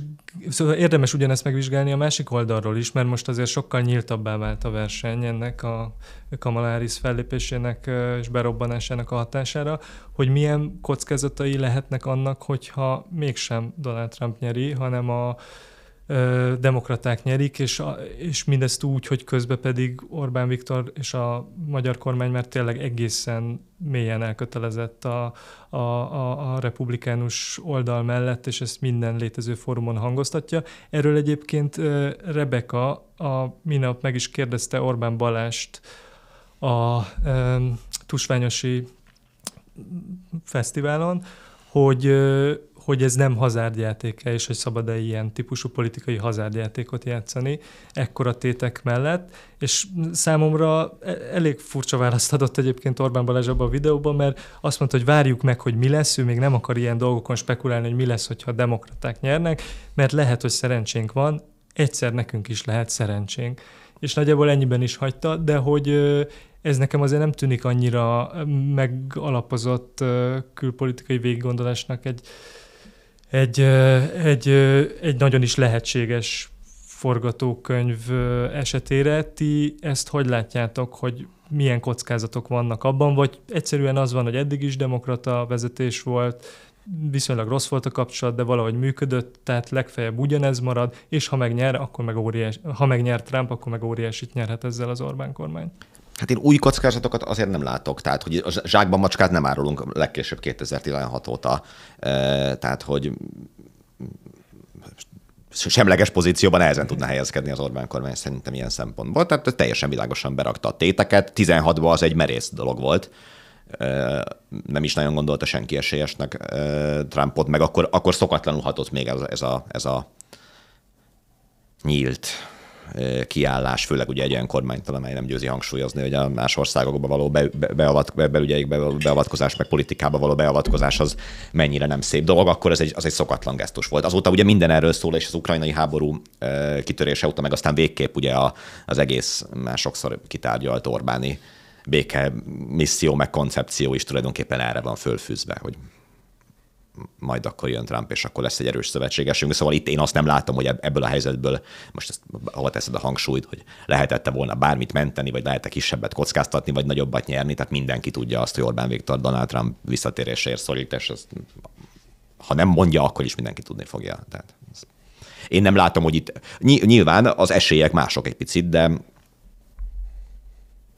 B: szóval érdemes ugyanezt megvizsgálni a másik oldalról is, mert most azért sokkal nyíltabbá vált a verseny ennek a Harris fellépésének és berobbanásának a hatására, hogy milyen kockázatai lehetnek annak, hogyha mégsem Donald Trump nyeri, hanem a demokraták nyerik, és, a, és mindezt úgy, hogy közben pedig Orbán Viktor és a magyar kormány már tényleg egészen mélyen elkötelezett a, a, a, a republikánus oldal mellett, és ezt minden létező fórumon hangoztatja. Erről egyébként Rebeka a minap meg is kérdezte Orbán Balást a e, Tusványosi fesztiválon, hogy, hogy ez nem hazárdjátéke, és hogy szabad-e ilyen típusú politikai hazárdjátékot játszani ekkora tétek mellett, és számomra e, elég furcsa választ adott egyébként Orbán Balázs abban a videóban, mert azt mondta, hogy várjuk meg, hogy mi lesz, ő még nem akar ilyen dolgokon spekulálni, hogy mi lesz, hogyha a demokraták nyernek, mert lehet, hogy szerencsénk van, egyszer nekünk is lehet szerencsénk. És nagyjából ennyiben is hagyta, de hogy ez nekem azért nem tűnik annyira megalapozott külpolitikai végiggondolásnak egy, egy, egy, egy nagyon is lehetséges forgatókönyv esetére. Ti ezt hogy látjátok, hogy milyen kockázatok vannak abban, vagy egyszerűen az van, hogy eddig is demokrata vezetés volt, viszonylag rossz volt a kapcsolat, de valahogy működött, tehát legfeljebb ugyanez marad, és ha megnyer, akkor meg óriás, ha megnyer Trump, akkor meg óriásit nyerhet ezzel az Orbán kormány.
A: Hát én új kockázatokat azért nem látok, tehát hogy a zsákban macskát nem árulunk legkésőbb 2016 óta, tehát hogy semleges pozícióban nehezen tudna helyezkedni az Orbán kormány szerintem ilyen szempontból. Tehát teljesen világosan berakta a téteket. 16-ban az egy merész dolog volt. Nem is nagyon gondolta senki esélyesnek Trumpot, meg akkor, akkor szokatlanul hatott még ez, ez, a, ez a nyílt kiállás, főleg ugye egy olyan kormánytól, amely nem győzi hangsúlyozni, hogy a más országokba való be, be, beavat, be, belügyeik be, beavatkozás, meg politikába való beavatkozás az mennyire nem szép dolog, akkor ez egy, az egy szokatlan gesztus volt. Azóta ugye minden erről szól, és az ukrajnai háború kitörése óta, meg aztán végképp ugye a, az egész már sokszor kitárgyalt Orbáni béke misszió, meg koncepció is tulajdonképpen erre van fölfűzve, hogy majd akkor jön Trump, és akkor lesz egy erős szövetségesünk. Szóval itt én azt nem látom, hogy ebből a helyzetből, most ezt, hova teszed a hangsúlyt, hogy lehetette volna bármit menteni, vagy lehet kisebbet kockáztatni, vagy nagyobbat nyerni. Tehát mindenki tudja azt, hogy Orbán Viktor Donald Trump visszatéréséért szorít, és ezt, ha nem mondja, akkor is mindenki tudni fogja. Tehát én nem látom, hogy itt nyilván az esélyek mások egy picit, de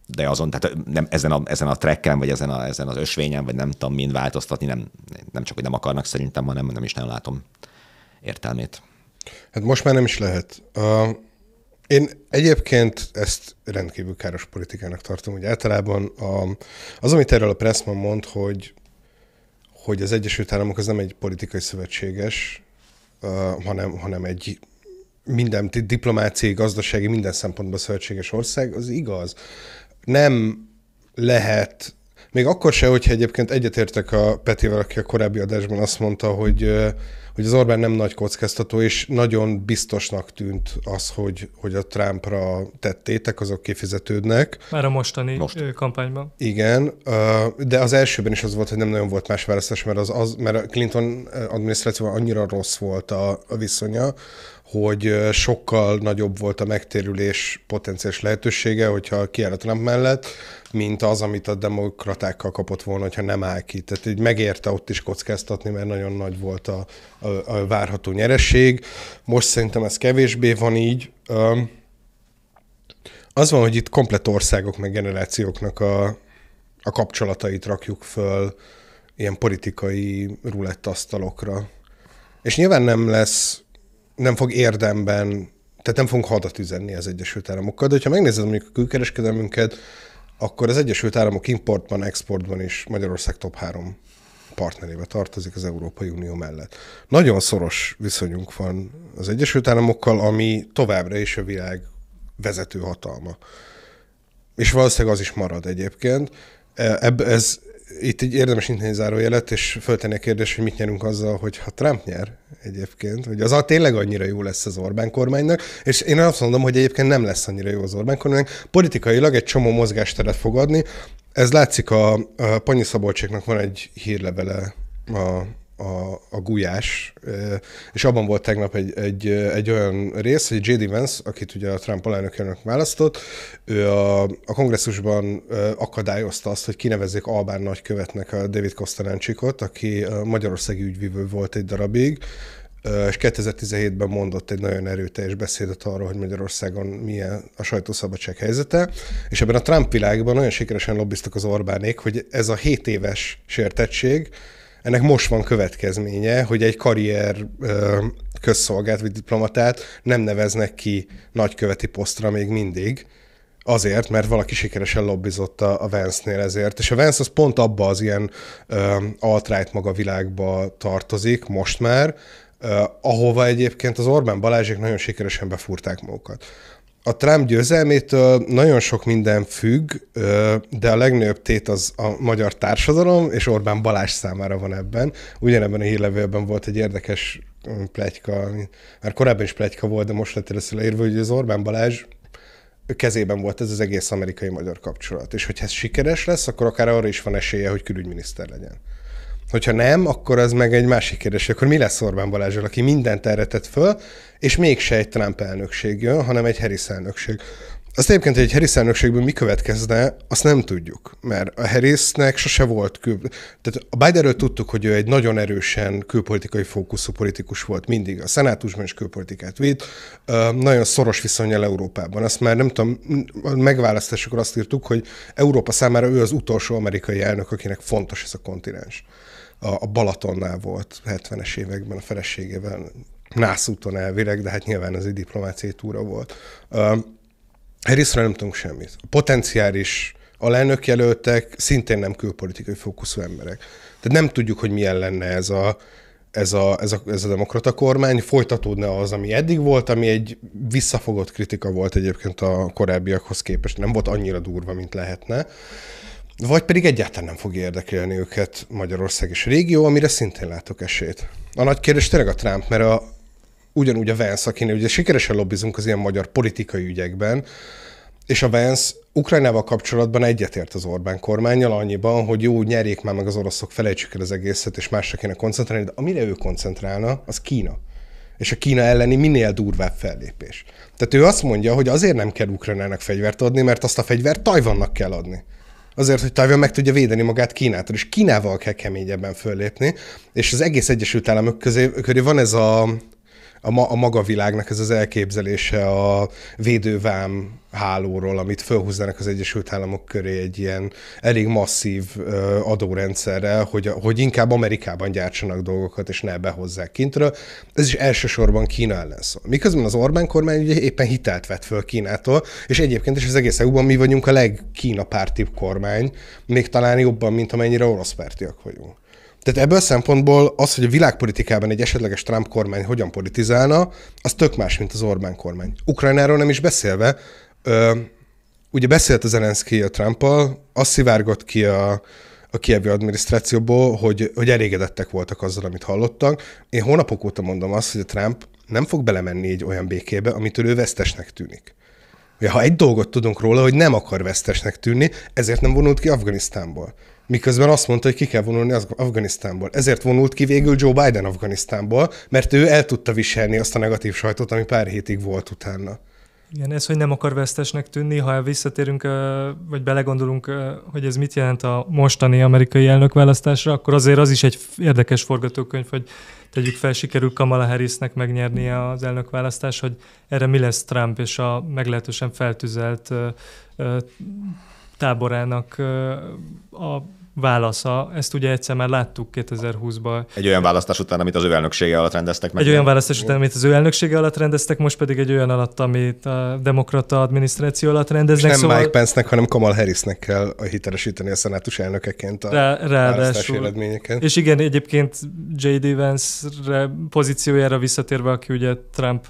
A: de azon, tehát nem, ezen, a, ezen a trekken, vagy ezen, a, ezen az ösvényen, vagy nem tudom mind változtatni, nem, nem csak, hogy nem akarnak szerintem, hanem nem is nem látom értelmét.
C: Hát most már nem is lehet. Uh, én egyébként ezt rendkívül káros politikának tartom, hogy általában a, az, amit erről a Pressman mond, hogy, hogy az Egyesült Államok az nem egy politikai szövetséges, uh, hanem, hanem egy minden diplomáciai, gazdasági, minden szempontból szövetséges ország, az igaz nem lehet, még akkor se, hogyha egyébként egyetértek a Petivel, aki a korábbi adásban azt mondta, hogy, hogy az Orbán nem nagy kockáztató, és nagyon biztosnak tűnt az, hogy, hogy a Trumpra tettétek, azok kifizetődnek.
B: Már a mostani Most. kampányban.
C: Igen, de az elsőben is az volt, hogy nem nagyon volt más választás, mert, az, az, mert a Clinton adminisztrációban annyira rossz volt a, a viszonya, hogy sokkal nagyobb volt a megtérülés potenciális lehetősége, hogyha kiáll Trump mellett, mint az, amit a demokratákkal kapott volna, hogyha nem áll ki. Tehát így megérte ott is kockáztatni, mert nagyon nagy volt a, a, a várható nyereség. Most szerintem ez kevésbé van így. Az van, hogy itt komplet országok meg generációknak a, a kapcsolatait rakjuk föl ilyen politikai rulettasztalokra. És nyilván nem lesz nem fog érdemben, tehát nem fogunk hadat üzenni az Egyesült Államokkal, de ha megnézed mondjuk a külkereskedelmünket, akkor az Egyesült Államok importban, exportban is Magyarország top 3 partnerébe tartozik az Európai Unió mellett. Nagyon szoros viszonyunk van az Egyesült Államokkal, ami továbbra is a világ vezető hatalma. És valószínűleg az is marad egyébként. Ebb, ez, itt egy érdemes intézni zárójelet, és föltenni a kérdés, hogy mit nyerünk azzal, hogy ha Trump nyer egyébként, hogy az a tényleg annyira jó lesz az Orbán kormánynak, és én azt mondom, hogy egyébként nem lesz annyira jó az Orbán kormánynak. Politikailag egy csomó mozgásteret fog adni. Ez látszik a, a Panyi Szabolcséknak van egy hírlevele a a, a gulyás, és abban volt tegnap egy, egy, egy olyan rész, hogy J.D. Vance, akit ugye a Trump alelnökönök választott, ő a, a kongresszusban akadályozta azt, hogy kinevezzék Albán nagykövetnek a David Kosztanáncsikot, aki a Magyarországi ügyvívő volt egy darabig, és 2017-ben mondott egy nagyon erőteljes beszédet arról, hogy Magyarországon milyen a sajtószabadság helyzete, és ebben a Trump világban olyan sikeresen lobbiztak az Orbánék, hogy ez a 7 éves sértettség, ennek most van következménye, hogy egy karrier közszolgált vagy diplomatát nem neveznek ki nagyköveti posztra még mindig, azért, mert valaki sikeresen lobbizott a, Vance-nél ezért, és a Vance az pont abba az ilyen ö, alt-right maga világba tartozik most már, ö, ahova egyébként az Orbán Balázsék nagyon sikeresen befúrták magukat a Trump győzelmétől nagyon sok minden függ, de a legnagyobb tét az a magyar társadalom, és Orbán Balázs számára van ebben. Ugyanebben a hírlevélben volt egy érdekes mm, plegyka, már korábban is plegyka volt, de most lett először leírva, hogy az Orbán Balázs kezében volt ez az egész amerikai-magyar kapcsolat. És hogyha ez sikeres lesz, akkor akár arra is van esélye, hogy külügyminiszter legyen. Hogyha nem, akkor az meg egy másik kérdés, akkor mi lesz Orbán Balázsral, aki mindent erre tett föl, és mégse egy Trump elnökség jön, hanem egy Harris elnökség. Azt egyébként, hogy egy Harris elnökségből mi következne, azt nem tudjuk, mert a Harrisnek sose volt kül... Tehát a Bidenről tudtuk, hogy ő egy nagyon erősen külpolitikai fókuszú politikus volt mindig. A szenátusban is külpolitikát vitt, nagyon szoros viszonyal Európában. Azt már nem tudom, megválasztásokor azt írtuk, hogy Európa számára ő az utolsó amerikai elnök, akinek fontos ez a kontinens. A Balatonnál volt 70-es években a feleségével, Nászúton elvileg, de hát nyilván ez egy diplomáciai túra volt. Harrisről nem tudunk semmit. A potenciális alelnök jelöltek szintén nem külpolitikai fókuszú emberek. Tehát nem tudjuk, hogy milyen lenne ez a, ez a, ez a, ez a demokrata kormány, folytatódna az, ami eddig volt, ami egy visszafogott kritika volt egyébként a korábbiakhoz képest, nem volt annyira durva, mint lehetne, vagy pedig egyáltalán nem fog érdekelni őket Magyarország és régió, amire szintén látok esélyt. A nagy kérdés tényleg a Trump, mert a, ugyanúgy a Vance, akinek ugye sikeresen lobbizunk az ilyen magyar politikai ügyekben, és a Vance Ukrajnával kapcsolatban egyetért az Orbán kormányjal annyiban, hogy jó, nyerjék már meg az oroszok, felejtsük el az egészet, és másra kéne koncentrálni, de amire ő koncentrálna, az Kína. És a Kína elleni minél durvább fellépés. Tehát ő azt mondja, hogy azért nem kell Ukrajnának fegyvert adni, mert azt a fegyvert Tajvannak kell adni. Azért, hogy Tajvan meg tudja védeni magát Kínától, és Kínával kell keményebben föllépni, és az egész Egyesült Államok közé, köré van ez a a, ma, a maga világnak ez az elképzelése a védővám hálóról, amit felhúznának az Egyesült Államok köré egy ilyen elég masszív adórendszerrel, hogy, hogy inkább Amerikában gyártsanak dolgokat, és ne behozzák kintről. Ez is elsősorban Kína ellen szól. Miközben az Orbán kormány ugye éppen hitelt vett föl Kínától, és egyébként is az egész eu mi vagyunk a legkínapártibb kormány, még talán jobban, mint amennyire oroszpártiak vagyunk. Tehát ebből szempontból az, hogy a világpolitikában egy esetleges Trump kormány hogyan politizálna, az tök más, mint az Orbán kormány. Ukrajnáról nem is beszélve, ö, ugye beszélt az Zelenszky a Trumpal, azt szivárgott ki a, a kievi adminisztrációból, hogy, hogy elégedettek voltak azzal, amit hallottak. Én hónapok óta mondom azt, hogy a Trump nem fog belemenni egy olyan békébe, amitől ő vesztesnek tűnik. Ugye, ha egy dolgot tudunk róla, hogy nem akar vesztesnek tűnni, ezért nem vonult ki Afganisztánból miközben azt mondta, hogy ki kell vonulni az Afganisztánból. Ezért vonult ki végül Joe Biden Afganisztánból, mert ő el tudta viselni azt a negatív sajtot, ami pár hétig volt utána.
B: Igen, ez, hogy nem akar vesztesnek tűnni, ha visszatérünk, vagy belegondolunk, hogy ez mit jelent a mostani amerikai elnökválasztásra, akkor azért az is egy érdekes forgatókönyv, hogy tegyük fel, sikerül Kamala Harrisnek megnyernie az választás, hogy erre mi lesz Trump és a meglehetősen feltüzelt táborának a válasza. Ezt ugye egyszer már láttuk 2020-ban.
A: Egy olyan választás után, amit az ő elnöksége alatt rendeztek meg. Egy olyan választás után, amit az
B: ő elnöksége alatt rendeztek, most pedig egy olyan alatt, amit a demokrata adminisztráció alatt rendeznek. És nem szóval... Mike
C: Pence-nek, hanem Kamal Harrisnek kell a hitelesíteni a szenátus elnökeként a Rá, eredményeket. És
B: igen, egyébként J.D. Vance pozíciójára visszatérve, aki ugye Trump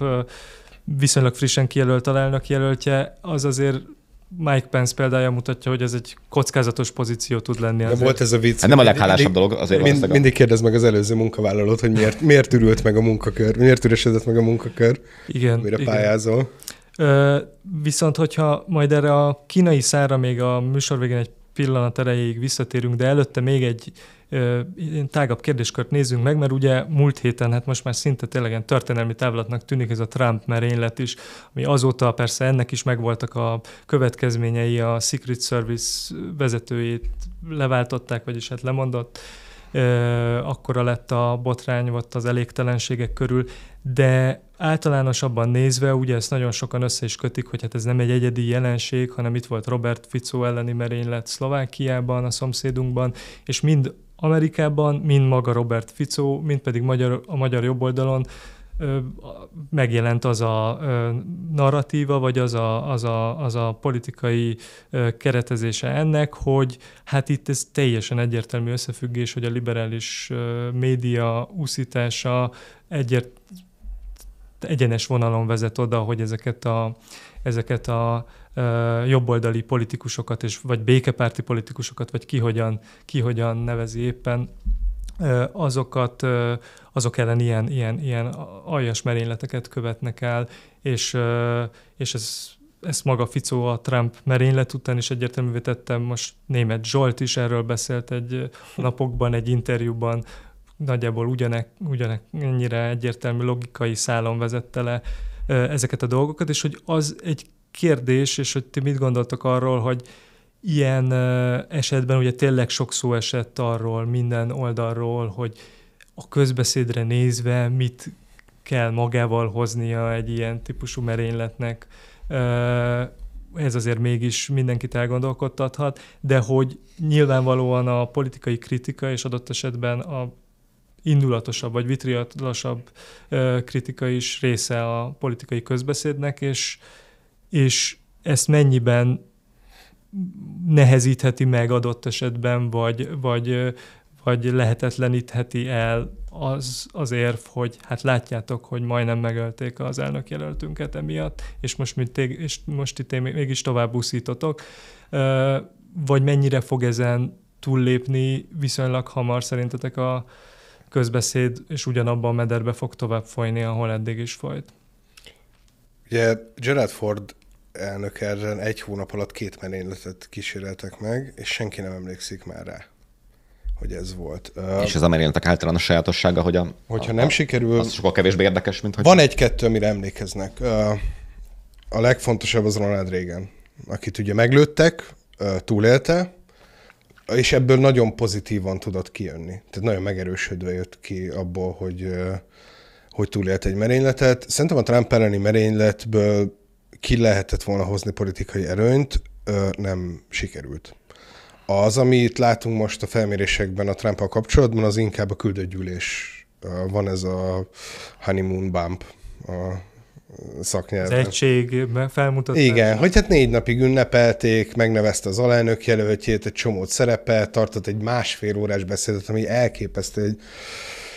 B: viszonylag frissen kijelölt a jelöltje, az azért Mike Pence példája mutatja, hogy ez egy kockázatos pozíció tud lenni. De volt ez a vicc. Hát nem a leghálásabb
A: dolog, azért mind, Mindig
C: kérdez meg az előző munkavállalót, hogy miért, miért ürült meg a munkakör, miért üresedett meg a munkakör, igen, mire igen. pályázol.
B: Ö, viszont, hogyha majd erre a kínai szára még a műsor végén egy pillanat erejéig visszatérünk, de előtte még egy tágabb kérdéskört nézzünk meg, mert ugye múlt héten, hát most már szinte tényleg történelmi távlatnak tűnik ez a Trump merénylet is, ami azóta persze ennek is megvoltak a következményei, a Secret Service vezetőjét leváltották, vagyis hát lemondott, akkora lett a botrány, volt az elégtelenségek körül, de általánosabban nézve, ugye ezt nagyon sokan össze is kötik, hogy hát ez nem egy egyedi jelenség, hanem itt volt Robert Fico elleni merénylet Szlovákiában, a szomszédunkban, és mind Amerikában, mind maga Robert Ficó, mind pedig magyar, a magyar jobboldalon megjelent az a narratíva, vagy az a, az a, az a politikai keretezése ennek, hogy hát itt ez teljesen egyértelmű összefüggés, hogy a liberális média úszítása egyért, egyenes vonalon vezet oda, hogy ezeket a, ezeket a jobboldali politikusokat, és, vagy békepárti politikusokat, vagy ki hogyan, ki hogyan nevezi éppen, azokat, azok ellen ilyen, ilyen, ilyen aljas merényleteket követnek el, és, és ez ezt maga Ficó a Trump merénylet után is egyértelművé tettem, most német Zsolt is erről beszélt egy napokban, egy interjúban, nagyjából ugyanek, ugyanek ennyire egyértelmű logikai szálon vezette le ezeket a dolgokat, és hogy az egy kérdés, és hogy ti mit gondoltok arról, hogy ilyen esetben ugye tényleg sok szó esett arról minden oldalról, hogy a közbeszédre nézve mit kell magával hoznia egy ilyen típusú merényletnek. Ez azért mégis mindenkit elgondolkodtathat, de hogy nyilvánvalóan a politikai kritika és adott esetben a indulatosabb vagy vitriatlasabb kritika is része a politikai közbeszédnek, és és ezt mennyiben nehezítheti meg adott esetben, vagy, vagy, vagy lehetetlenítheti el az, az érv, hogy hát látjátok, hogy majdnem megölték az elnök jelöltünket emiatt, és most, mit tég, és most itt én mégis tovább buszítotok, vagy mennyire fog ezen túllépni viszonylag hamar szerintetek a közbeszéd, és ugyanabban a mederbe fog tovább folyni, ahol eddig is folyt?
C: Ugye Gerald Ford elnök erre egy hónap alatt két merényletet kíséreltek meg, és senki nem emlékszik már rá, hogy ez volt. És ez a
A: merényletek általános sajátossága, hogy a... Hogyha a, nem a, sikerül... Az sokkal kevésbé érdekes, mint hogy... Van
C: egy-kettő, amire emlékeznek. A legfontosabb az Ronald Reagan, akit ugye meglőttek, túlélte, és ebből nagyon pozitívan tudott kijönni. Tehát nagyon megerősödve jött ki abból, hogy hogy túlélt egy merényletet. Szerintem a Trump elleni merényletből ki lehetett volna hozni politikai erőnyt, nem sikerült. Az, amit látunk most a felmérésekben a trump kapcsolatban, az inkább a küldőgyűlés. Van ez a honeymoon bump a szaknyelven. Az
B: egység felmutatás. Igen,
C: hogy hát négy napig ünnepelték, megnevezte az alelnök jelöltjét, egy csomót szerepel, tartott egy másfél órás beszédet, ami elképesztő, hogy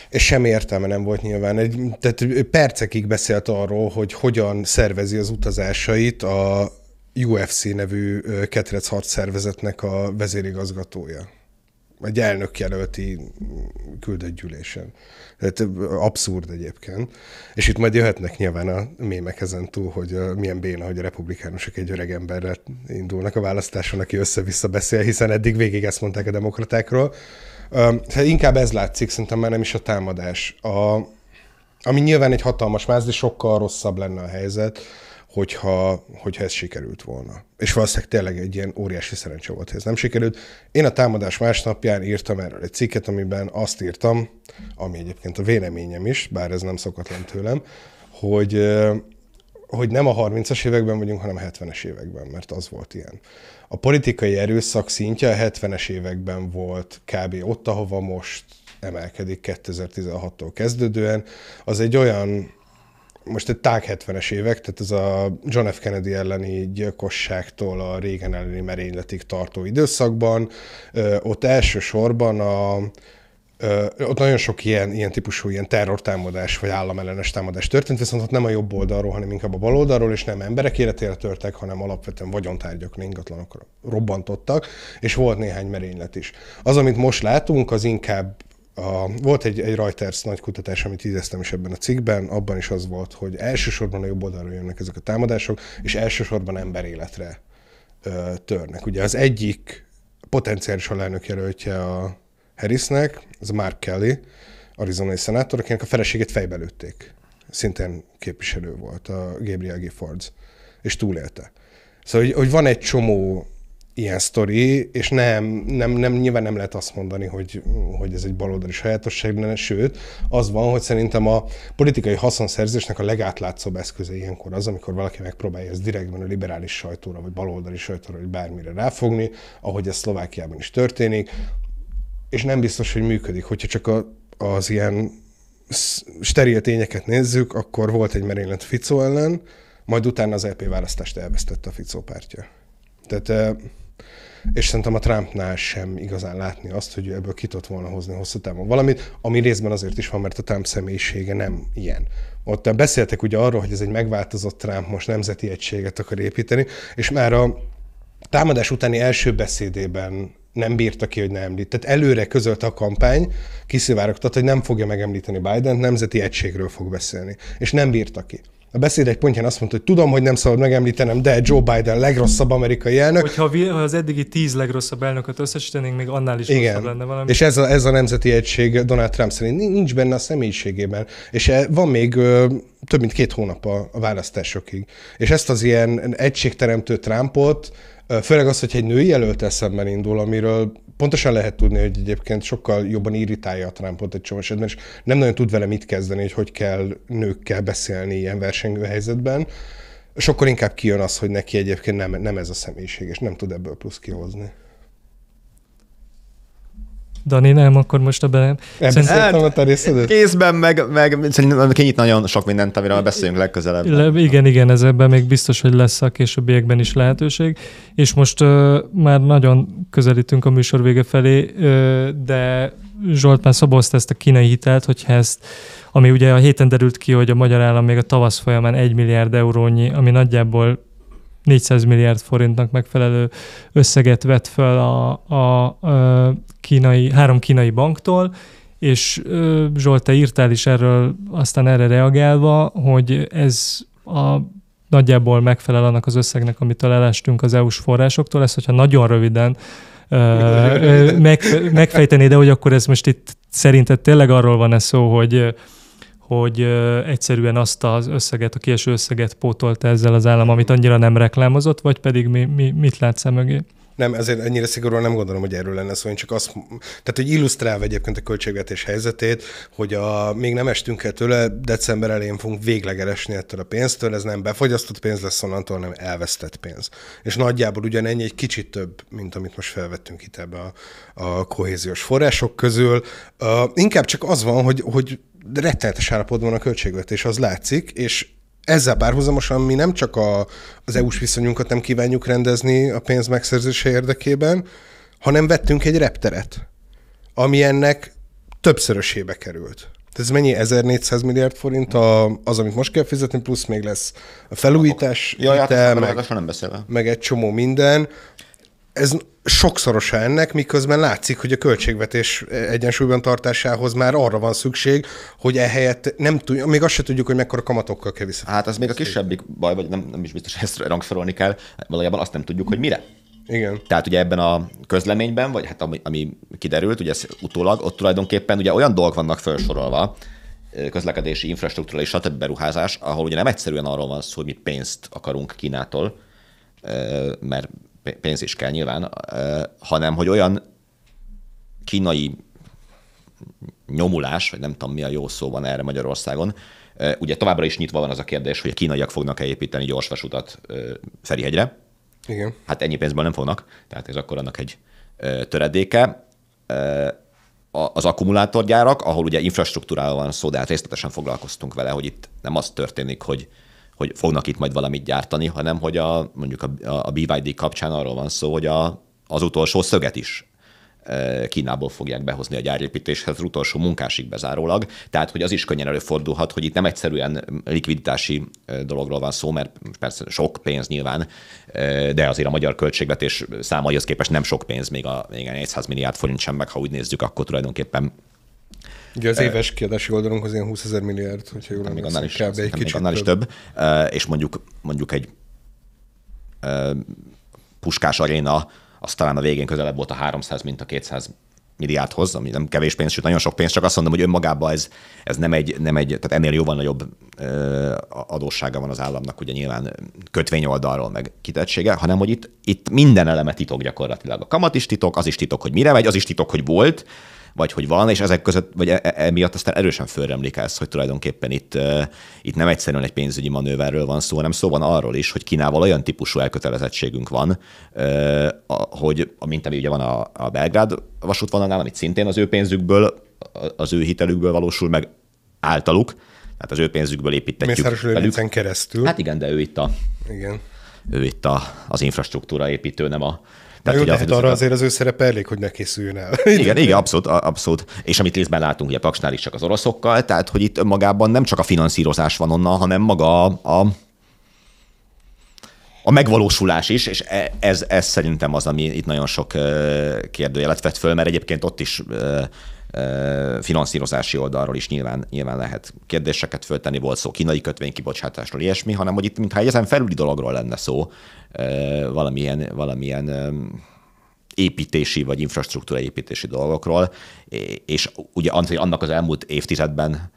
C: és sem értelme nem volt nyilván. Egy, tehát percekig beszélt arról, hogy hogyan szervezi az utazásait a UFC nevű ketrec szervezetnek a vezérigazgatója egy jelölti küldött gyűlésen. Tehát abszurd egyébként. És itt majd jöhetnek nyilván a mémek ezen túl, hogy milyen béna, hogy a republikánusok egy öreg emberrel indulnak a választáson, aki össze-vissza beszél, hiszen eddig végig ezt mondták a demokratákról. Hát inkább ez látszik, szerintem már nem is a támadás. A, ami nyilván egy hatalmas más, de sokkal rosszabb lenne a helyzet, hogyha, hogyha ez sikerült volna. És valószínűleg tényleg egy ilyen óriási szerencse volt, hogy ez nem sikerült. Én a támadás másnapján írtam erről egy cikket, amiben azt írtam, ami egyébként a véleményem is, bár ez nem szokatlan tőlem, hogy, hogy nem a 30-as években vagyunk, hanem a 70-es években, mert az volt ilyen. A politikai erőszak szintje a 70-es években volt kb. ott, ahova most emelkedik 2016-tól kezdődően. Az egy olyan most egy tág 70-es évek, tehát ez a John F. Kennedy elleni gyilkosságtól a régen elleni merényletig tartó időszakban, ott elsősorban a ott nagyon sok ilyen, ilyen típusú ilyen terrortámadás vagy államellenes támadás történt, viszont ott nem a jobb oldalról, hanem inkább a bal oldalról, és nem emberek életére törtek, hanem alapvetően vagyontárgyak, ingatlanokra robbantottak, és volt néhány merénylet is. Az, amit most látunk, az inkább a, volt egy, egy Reuters nagy kutatás, amit idéztem is ebben a cikkben, abban is az volt, hogy elsősorban a jobb oldalról jönnek ezek a támadások, és elsősorban emberéletre ö, törnek. Ugye az egyik potenciális alelnök jelöltje a Harrisnek, az Mark Kelly, arizonai szenátor, akinek a feleségét fejbe lőtték. Szintén képviselő volt, a Gabriel G. Fords, és túlélte. Szóval, hogy, hogy van egy csomó ilyen sztori, és nem, nem, nem, nyilván nem lehet azt mondani, hogy, hogy ez egy baloldali sajátosság lenne, sőt, az van, hogy szerintem a politikai haszonszerzésnek a legátlátszóbb eszköze ilyenkor az, amikor valaki megpróbálja ezt direktben a liberális sajtóra, vagy baloldali sajtóra, vagy bármire ráfogni, ahogy ez Szlovákiában is történik, és nem biztos, hogy működik. Hogyha csak a, az ilyen steril tényeket nézzük, akkor volt egy merénylet Ficó ellen, majd utána az LP e választást elvesztette a Ficó pártja. Tehát, és szerintem a Trumpnál sem igazán látni azt, hogy ebből ki tudott volna hozni hosszú távon valamit, ami részben azért is van, mert a Trump személyisége nem ilyen. Ott beszéltek ugye arról, hogy ez egy megváltozott Trump most nemzeti egységet akar építeni, és már a támadás utáni első beszédében nem bírta ki, hogy ne említ. Tehát előre közölte a kampány, kiszivárogtat, hogy nem fogja megemlíteni Biden, nemzeti egységről fog beszélni. És nem bírta ki. A beszéd egy pontján azt mondta, hogy tudom, hogy nem szabad megemlítenem, de Joe Biden legrosszabb amerikai elnök.
B: Hogyha ha az eddigi tíz legrosszabb elnököt összesítenénk, még annál is Igen. rosszabb lenne valami. És ez a,
C: ez a nemzeti egység Donald Trump szerint nincs benne a személyiségében. És e, van még több mint két hónap a, a választásokig. És ezt az ilyen egységteremtő Trumpot Főleg az, hogy egy női jelölt eszemben indul, amiről pontosan lehet tudni, hogy egyébként sokkal jobban irritálja a Trumpot egy csomó esetben, és nem nagyon tud vele mit kezdeni, hogy hogy kell nőkkel beszélni ilyen versengő helyzetben. Sokkal inkább kijön az, hogy neki egyébként nem, nem ez a személyiség, és nem tud ebből plusz kihozni.
B: Dani nem, akkor most a belem. szerintem
A: a terészedet? Kézben, meg, meg szerintem kinyit nagyon sok mindent, amiről beszélünk legközelebb.
B: Le, igen, igen, ez ebben még biztos, hogy lesz a későbbiekben is lehetőség. És most uh, már nagyon közelítünk a műsor vége felé, uh, de Zsolt már szobozta ezt a kínai hitelt, hogyha ezt, ami ugye a héten derült ki, hogy a magyar állam még a tavasz folyamán egy milliárd eurónyi, ami nagyjából 400 milliárd forintnak megfelelő összeget vett fel a, a, a kínai, három kínai banktól, és Zsolt, te írtál is erről, aztán erre reagálva, hogy ez a nagyjából megfelel annak az összegnek, amit elestünk az EU-s forrásoktól, ez, hogyha nagyon röviden meg, megfejtené, de hogy akkor ez most itt szerinted tényleg arról van-e szó, hogy hogy egyszerűen azt az összeget, a késő összeget pótolta ezzel az állam, amit annyira nem reklámozott, vagy pedig mi, mi, mit látsz e mögé?
C: nem, ezért ennyire szigorúan nem gondolom, hogy erről lenne szó, én csak azt, tehát hogy illusztrálva egyébként a költségvetés helyzetét, hogy a, még nem estünk el tőle, december elején fogunk végleg eresni ettől a pénztől, ez nem befogyasztott pénz lesz onnantól, hanem elvesztett pénz. És nagyjából ugyanennyi, egy kicsit több, mint amit most felvettünk itt ebbe a, a kohéziós források közül. Uh, inkább csak az van, hogy, hogy rettenetes állapotban a költségvetés, az látszik, és ezzel párhuzamosan mi nem csak a, az EU-s viszonyunkat nem kívánjuk rendezni a pénz megszerzése érdekében, hanem vettünk egy repteret, ami ennek többszörösébe került. Tehát Ez mennyi? 1400 milliárd forint a, az, amit most kell fizetni, plusz még lesz a felújítás, ja, hát hitel, a meg, nem beszélve. meg egy csomó minden ez sokszorosa ennek, miközben látszik, hogy a költségvetés egyensúlyban tartásához már arra van szükség, hogy ehelyett nem tudja, még azt se tudjuk, hogy mekkora kamatokkal kell vissza. Hát az még a
A: kisebbik baj, vagy nem, nem is biztos, hogy ezt rangsorolni kell, valójában azt nem tudjuk, hogy mire. Igen. Tehát ugye ebben a közleményben, vagy hát ami, ami kiderült, ugye ez utólag, ott tulajdonképpen ugye olyan dolgok vannak felsorolva, közlekedési, infrastruktúra és stb. beruházás, ahol ugye nem egyszerűen arról van szó, hogy mi pénzt akarunk Kínától, mert pénz is kell nyilván, hanem hogy olyan kínai nyomulás, vagy nem tudom mi a jó szó van erre Magyarországon, ugye továbbra is nyitva van az a kérdés, hogy a kínaiak fognak-e építeni gyorsvasutat Ferihegyre. Igen. Hát ennyi pénzből nem fognak, tehát ez akkor annak egy töredéke. Az akkumulátorgyárak, ahol ugye infrastruktúrával van szó, de hát részletesen foglalkoztunk vele, hogy itt nem az történik, hogy hogy fognak itt majd valamit gyártani, hanem hogy a, mondjuk a, a BYD kapcsán arról van szó, hogy a, az utolsó szöget is e, Kínából fogják behozni a gyárépítéshez az utolsó munkásig bezárólag. Tehát, hogy az is könnyen előfordulhat, hogy itt nem egyszerűen likviditási e, dologról van szó, mert persze sok pénz nyilván, e, de azért a magyar költségvetés számaihoz képest nem sok pénz, még a, még 400 milliárd forint sem, meg ha úgy nézzük, akkor tulajdonképpen
C: Ugye az éves kiadási oldalunkhoz ilyen 20 ezer milliárd, hogyha jól emlékszem, annál is, kb. egy kicsit annál is több.
A: több. És mondjuk, mondjuk egy puskás aréna, az talán a végén közelebb volt a 300, mint a 200 milliárdhoz, ami nem kevés pénz, sőt nagyon sok pénz, csak azt mondom, hogy önmagában ez, ez nem, egy, nem egy, tehát ennél jóval nagyobb adóssága van az államnak, ugye nyilván kötvény oldalról meg kitettsége, hanem hogy itt, itt minden eleme titok gyakorlatilag. A kamat is titok, az is titok, hogy mire megy, az is titok, hogy volt, vagy hogy van, és ezek között, vagy e, e, emiatt aztán erősen fölremlékelsz, hogy tulajdonképpen itt, itt nem egyszerűen egy pénzügyi manőverről van szó, hanem szó van arról is, hogy Kínával olyan típusú elkötelezettségünk van, hogy, mint ami ugye van a, a Belgrád vasútvonalnál, amit szintén az ő pénzükből, az ő hitelükből valósul meg általuk, tehát az ő pénzükből építetjük. Mészáros Lőrincen keresztül. Hát igen, de ő itt a, igen. Ő itt a, az infrastruktúra építő, nem a, tehát, jó, de hát arra azért
C: az ő szerepe elég, hogy ne készüljön el. igen, igen,
A: abszolút, abszolút. És amit részben látunk, ugye Paksnál is csak az oroszokkal, tehát hogy itt magában nem csak a finanszírozás van onnan, hanem maga a, a a megvalósulás is, és e- ez, ez szerintem az, ami itt nagyon sok kérdőjelet vett föl, mert egyébként ott is finanszírozási oldalról is nyilván, nyilván lehet kérdéseket föltenni, volt szó kínai kötvénykibocsátásról, ilyesmi, hanem hogy itt mintha ezen felüli dologról lenne szó, valamilyen, valamilyen építési vagy infrastruktúra építési dolgokról, és ugye annak az elmúlt évtizedben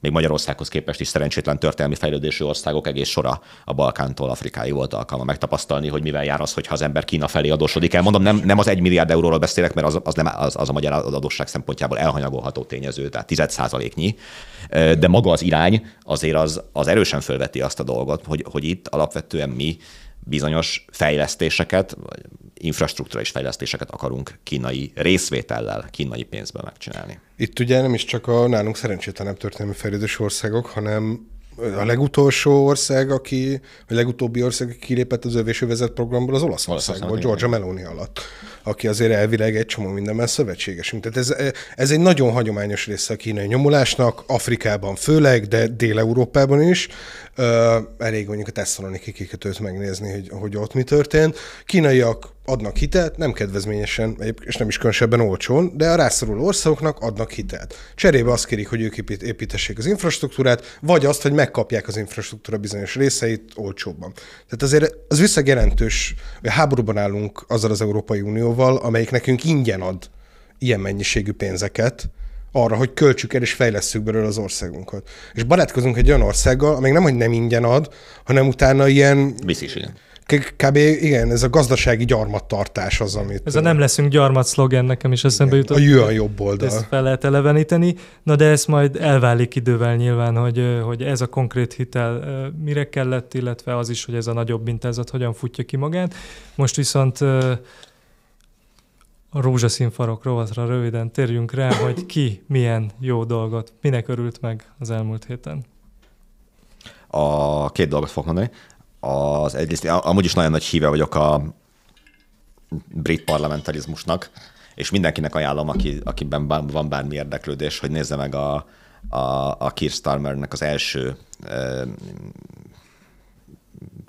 A: még Magyarországhoz képest is szerencsétlen történelmi fejlődésű országok egész sora a Balkántól Afrikáig volt alkalma megtapasztalni, hogy mivel jár az, hogyha az ember Kína felé adósodik el. Mondom, nem, nem az egy milliárd euróról beszélek, mert az, az, nem, az, az a magyar adósság szempontjából elhanyagolható tényező, tehát 10 százaléknyi, de maga az irány azért az, az erősen fölveti azt a dolgot, hogy, hogy itt alapvetően mi bizonyos fejlesztéseket, vagy infrastruktúrális fejlesztéseket akarunk kínai részvétellel, kínai pénzben
C: megcsinálni. Itt ugye nem is csak a nálunk szerencsétlenebb történelmi fejlődés országok, hanem a legutolsó ország, aki, a legutóbbi ország, aki kilépett az övésövezet programból, az Olaszország volt, Georgia Meloni alatt, aki azért elvileg egy csomó mindenben szövetségesünk. Tehát ez, ez egy nagyon hagyományos része a kínai nyomulásnak, Afrikában főleg, de Dél-Európában is elég mondjuk a Thessaloniki kikötőt megnézni, hogy, hogy ott mi történt. Kínaiak adnak hitelt, nem kedvezményesen, és nem is különösebben olcsón, de a rászoruló országoknak adnak hitelt. Cserébe azt kérik, hogy ők építessék az infrastruktúrát, vagy azt, hogy megkapják az infrastruktúra bizonyos részeit olcsóbban. Tehát azért az viszonylag hogy háborúban állunk azzal az Európai Unióval, amelyik nekünk ingyen ad ilyen mennyiségű pénzeket, arra, hogy költsük el és fejlesszük belőle az országunkat. És barátkozunk egy olyan országgal, amely nem, hogy nem ingyen ad, hanem utána ilyen... Visziség. Kb. igen, ez a gazdasági gyarmattartás az, amit... Ez a
B: nem leszünk gyarmat szlogen nekem is eszembe jutott. A jön jobb oldal. Ezt fel lehet eleveníteni. Na de ez majd elválik idővel nyilván, hogy, hogy ez a konkrét hitel mire kellett, illetve az is, hogy ez a nagyobb mintázat hogyan futja ki magát. Most viszont a rózsaszín farok rovatra röviden térjünk rá, hogy ki milyen jó dolgot, minek örült meg az elmúlt héten.
A: A két dolgot fogok mondani. Az egyrészt, amúgy is nagyon nagy híve vagyok a brit parlamentarizmusnak, és mindenkinek ajánlom, aki, akiben van bármi érdeklődés, hogy nézze meg a, a, a Keir Starmer-nek az első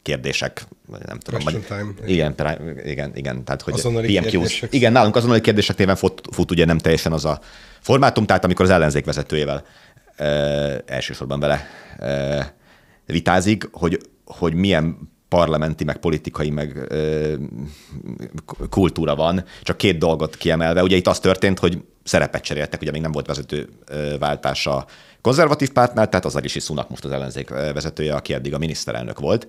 A: kérdések, nem tudom. Vagy, igen, igen, igen, igen, tehát hogy pmq Igen, nálunk azonnali kérdések néven fut, fut ugye nem teljesen az a formátum, tehát amikor az ellenzék vezetőjével ö, elsősorban vele ö, vitázik, hogy, hogy milyen parlamenti, meg politikai, meg ö, kultúra van, csak két dolgot kiemelve. Ugye itt az történt, hogy szerepet cseréltek, ugye még nem volt vezető váltása konzervatív pártnál, tehát az Arishi szunak most az ellenzék vezetője, aki eddig a miniszterelnök volt,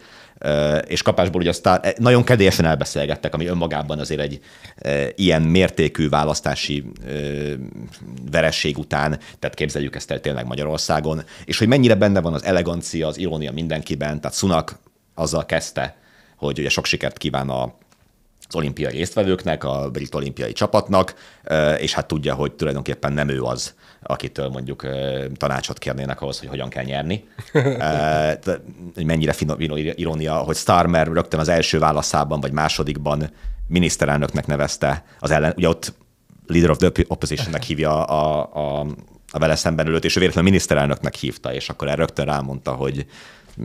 A: és kapásból ugye aztán e, nagyon kedélyesen elbeszélgettek, ami önmagában azért egy ilyen mértékű választási veresség után, tehát képzeljük ezt el tényleg Magyarországon, és hogy mennyire benne van az elegancia, az irónia mindenkiben, tehát Sunak azzal kezdte, hogy ugye sok sikert kíván a az olimpiai résztvevőknek, a brit olimpiai csapatnak, és hát tudja, hogy tulajdonképpen nem ő az, akitől mondjuk tanácsot kérnének ahhoz, hogy hogyan kell nyerni. Mennyire finom ironia, hogy Starmer rögtön az első válaszában vagy másodikban miniszterelnöknek nevezte az ellen, ugye ott leader of the oppositionnek hívja a, a, a vele szemben ülőt, és ő véletlenül miniszterelnöknek hívta, és akkor el rögtön rámondta, hogy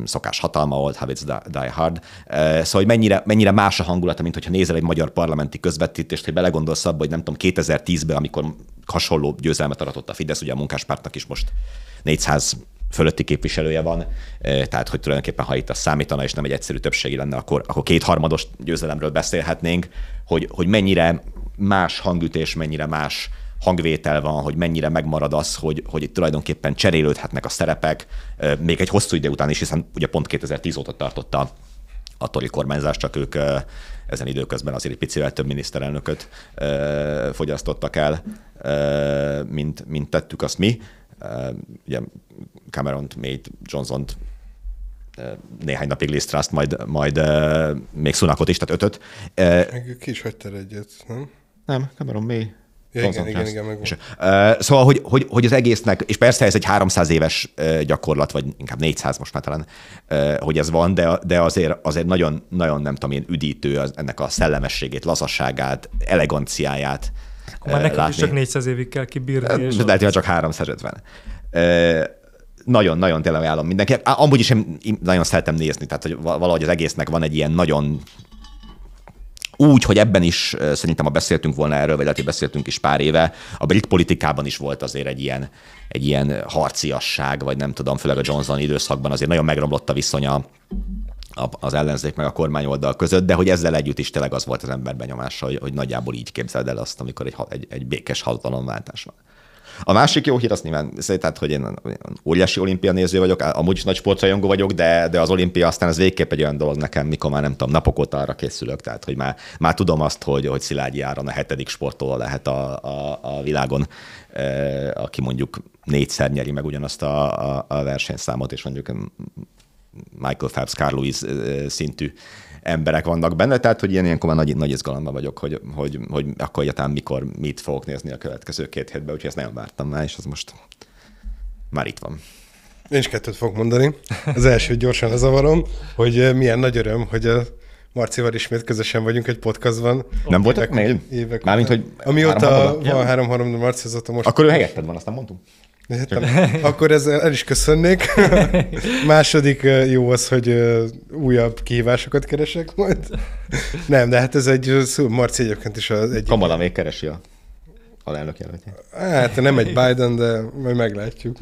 A: szokás hatalma, volt, Havitz Die Hard. Szóval, hogy mennyire, mennyire más a hangulata, mint hogyha nézel egy magyar parlamenti közvetítést, hogy belegondolsz abba, hogy nem tudom, 2010-ben, amikor hasonló győzelmet aratott a Fidesz, ugye a munkáspártnak is most 400 fölötti képviselője van, tehát hogy tulajdonképpen ha itt a számítana, és nem egy egyszerű többségi lenne, akkor, akkor kétharmados győzelemről beszélhetnénk, hogy, hogy mennyire más hangütés, mennyire más hangvétel van, hogy mennyire megmarad az, hogy, hogy itt tulajdonképpen cserélődhetnek a szerepek, még egy hosszú idő után is, hiszen ugye pont 2010 óta tartotta a tori kormányzás, csak ők ezen időközben azért egy picivel több miniszterelnököt fogyasztottak el, mint, mint tettük azt mi. Ugye Cameron, May-t, Johnson-t néhány napig Liz Trust, majd, majd még Sunakot is, tehát ötöt.
C: Meg ki is hagytál egyet, nem? Nem,
A: Cameron May Ja, igen, igen, igen, igen, és, uh, szóval, hogy, hogy, hogy, az egésznek, és persze ez egy 300 éves gyakorlat, vagy inkább 400 most már talán, uh, hogy ez van, de, de azért, azért nagyon, nagyon nem tudom, én üdítő az, ennek a szellemességét, lazasságát, eleganciáját.
B: Akkor már nekünk neked is csak 400 évig kell kibírni. És lehet, hogy
A: csak 350 nagyon-nagyon tényleg ajánlom mindenkinek. Amúgy is én nagyon szeretem nézni, tehát hogy valahogy az egésznek van egy ilyen nagyon úgy, hogy ebben is szerintem, ha beszéltünk volna erről, vagy lehet, hogy beszéltünk is pár éve, a brit politikában is volt azért egy ilyen, egy ilyen harciasság, vagy nem tudom, főleg a Johnson időszakban azért nagyon megromlott a viszonya az ellenzék meg a kormány oldal között, de hogy ezzel együtt is tényleg az volt az ember benyomása, hogy, hogy nagyjából így képzeld el azt, amikor egy, egy, egy békes hatalomváltás van. A másik jó hír azt nyilván, tehát, hogy én óriási olimpia néző vagyok, amúgy is nagy sportrajongó vagyok, de, de az olimpia aztán az végképp egy olyan dolog nekem, mikor már nem tudom, napok óta arra készülök, tehát hogy már, már tudom azt, hogy, hogy Szilágyi Áron a hetedik sportoló lehet a, a, a világon, e, aki mondjuk négyszer nyeri meg ugyanazt a, a, a versenyszámot, és mondjuk Michael Phelps, Carl Lewis e, szintű emberek vannak benne, tehát hogy ilyen ilyenkor már nagy, nagy izgalomban vagyok, hogy, hogy, hogy akkor egyáltalán mikor mit fogok nézni a következő két hétben, úgyhogy ezt nagyon vártam már, és az most már itt van.
C: Én is kettőt fogok mondani. Az első gyorsan lezavarom, hogy milyen nagy öröm, hogy a Marcival ismét közösen vagyunk egy podcastban. Nem voltak még? Évek Mármint, hogy Amióta három van három-három, Marci az most... Akkor ő helyetted van, azt nem mondtunk? Értem. Akkor ezzel el is köszönnék. Második jó az, hogy újabb kihívásokat keresek majd. Nem, de hát ez egy, Marci egyébként is az egy... Kamala még keresi a alelnök jelöltjét.
B: Hát nem egy Biden,
C: de majd meglátjuk.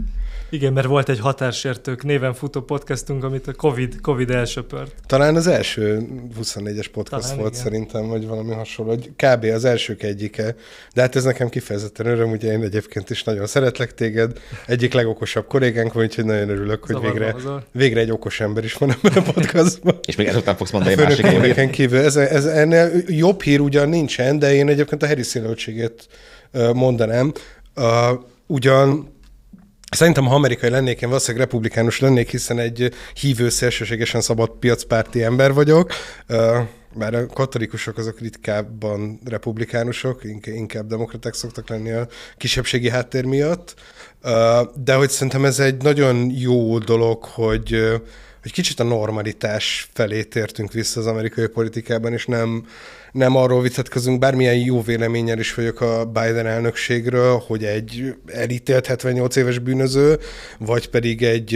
B: Igen, mert volt egy határsértők néven futó podcastunk, amit a COVID, COVID elsöpört.
C: Talán az első 24-es podcast Talán volt igen. szerintem, vagy valami hasonló, hogy kb. az elsők egyike. De hát ez nekem kifejezetten öröm, ugye én egyébként is nagyon szeretlek téged. Egyik legokosabb kollégánk van, úgyhogy nagyon örülök, Zavarba hogy végre, végre egy okos ember is van ebben a podcastban. És még ezután fogsz mondani a másik kívül. Ez, ez, ennél jobb hír ugyan nincsen, de én egyébként a heri mondanám. Uh, ugyan Szerintem, ha amerikai lennék, én valószínűleg republikánus lennék, hiszen egy hívő, szélsőségesen szabad piacpárti ember vagyok. Bár a katolikusok azok ritkábban republikánusok, inkább demokraták szoktak lenni a kisebbségi háttér miatt. De hogy szerintem ez egy nagyon jó dolog, hogy, hogy kicsit a normalitás felé tértünk vissza az amerikai politikában, és nem, nem arról vitatkozunk, bármilyen jó véleménnyel is vagyok a Biden elnökségről, hogy egy elítélt 78 éves bűnöző, vagy pedig egy,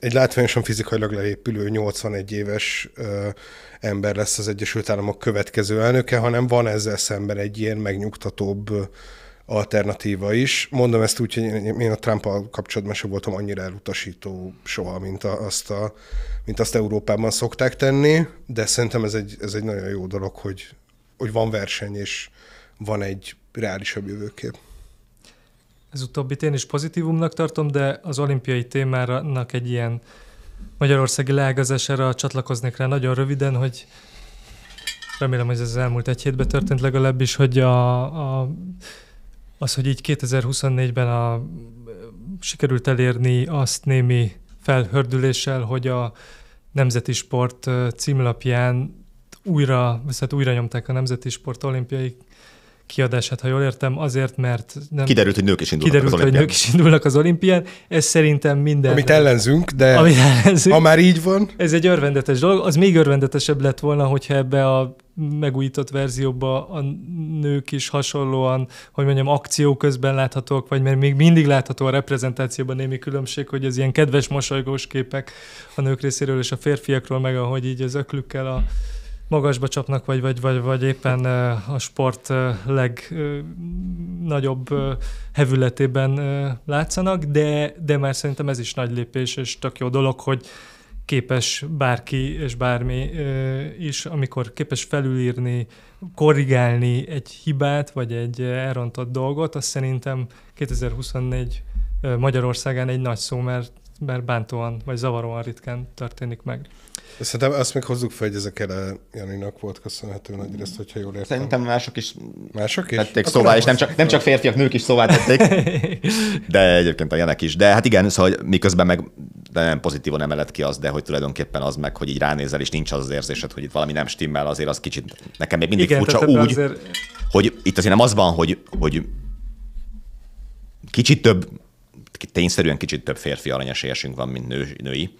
C: egy látványosan fizikailag leépülő 81 éves ember lesz az Egyesült Államok következő elnöke, hanem van ezzel szemben egy ilyen megnyugtatóbb alternatíva is. Mondom ezt úgy, hogy én a trump kapcsolatban sem voltam annyira elutasító soha, mint a, azt, a, mint azt Európában szokták tenni, de szerintem ez egy, ez egy nagyon jó dolog, hogy, hogy van verseny, és van egy reálisabb jövőkép.
B: Ez utóbbit én is pozitívumnak tartom, de az olimpiai témának egy ilyen magyarországi leágazására csatlakoznék rá nagyon röviden, hogy remélem, hogy ez az elmúlt egy hétben történt legalábbis, hogy a, a az, hogy így 2024-ben a, sikerült elérni azt némi felhördüléssel, hogy a Nemzeti Sport címlapján újra, hát újra nyomták a Nemzeti Sport olimpiai kiadását, ha jól értem, azért, mert nem... Kiderült, hogy nők is indulnak kiderült, az olimpián. hogy nők is indulnak az olimpián. Ez szerintem minden... Amit ellenzünk, de Amit ellenzünk, ha már így van... Ez egy örvendetes dolog. Az még örvendetesebb lett volna, hogyha ebbe a megújított verzióban a nők is hasonlóan, hogy mondjam, akció közben láthatók, vagy mert még mindig látható a reprezentációban némi különbség, hogy az ilyen kedves, mosolygós képek a nők részéről és a férfiakról, meg ahogy így az öklükkel a magasba csapnak, vagy, vagy, vagy, vagy éppen a sport legnagyobb hevületében látszanak, de, de már szerintem ez is nagy lépés, és tök jó dolog, hogy képes bárki és bármi is, amikor képes felülírni, korrigálni egy hibát, vagy egy elrontott dolgot, az szerintem 2024 Magyarországán egy nagy szó, mert, mert bántóan vagy zavaróan ritkán történik meg.
C: Szerintem azt még hozzuk fel, hogy ezek a Janinak volt köszönhető nagy részt, mm. hogyha jól értem. Szerintem mások is mások is? tették Akkor szóvá, és nem csak, nem csak férfiak, nők is szóvá tették,
A: de egyébként a Janek is. De hát igen, szóval hogy miközben meg de nem pozitívan emelett ki az, de hogy tulajdonképpen az meg, hogy így ránézel, és nincs az az érzésed, hogy itt valami nem stimmel, azért az kicsit nekem még mindig igen, furcsa úgy, azért... hogy itt azért nem az van, hogy, hogy kicsit több, tényszerűen kicsit több férfi aranyesélyesünk van, mint nő, női,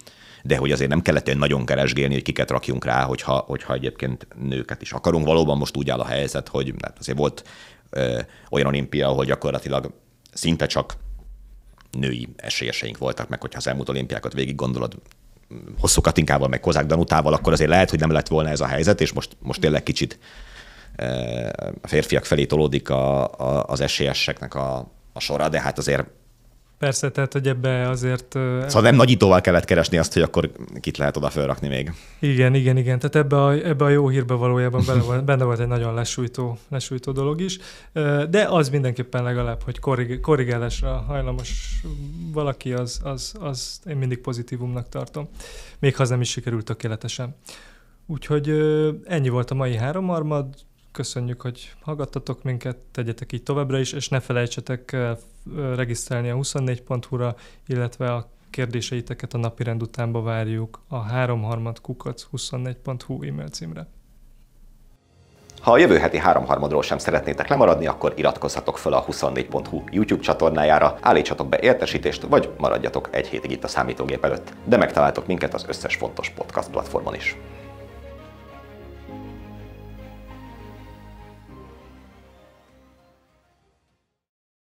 A: de hogy azért nem kellett nagyon keresgélni, hogy kiket rakjunk rá, hogyha, hogyha egyébként nőket is akarunk. Valóban most úgy áll a helyzet, hogy hát azért volt ö, olyan olimpia, ahol gyakorlatilag szinte csak női esélyeseink voltak, meg hogyha az elmúlt olimpiákat végig gondolod, hosszú Katinkával, meg Kozák Danutával, akkor azért lehet, hogy nem lett volna ez a helyzet, és most, most tényleg kicsit a férfiak felé tolódik a, a, az esélyeseknek a, a sora, de hát azért
B: Persze, tehát hogy ebbe azért... Szóval nem
A: nagyítóval kellett keresni azt, hogy akkor kit lehet oda felrakni még.
B: Igen, igen, igen. Tehát ebbe a, ebbe a jó hírbe valójában benne volt, benne volt egy nagyon lesújtó, lesújtó dolog is. De az mindenképpen legalább, hogy korrig, korrigálásra hajlamos valaki, az, az, az én mindig pozitívumnak tartom. Még ha az nem is sikerült tökéletesen. Úgyhogy ennyi volt a mai három armad. Köszönjük, hogy hallgattatok minket, tegyetek így továbbra is, és ne felejtsetek eh, eh, regisztrálni a 24.hu-ra, illetve a kérdéseiteket a napirend utánba várjuk a 33kukac 24.hu e-mail címre.
A: Ha a jövő heti háromharmadról sem szeretnétek lemaradni, akkor iratkozzatok fel a 24.hu YouTube csatornájára, állítsatok be értesítést, vagy maradjatok egy hétig itt a számítógép előtt. De megtaláltok minket az összes fontos podcast platformon is.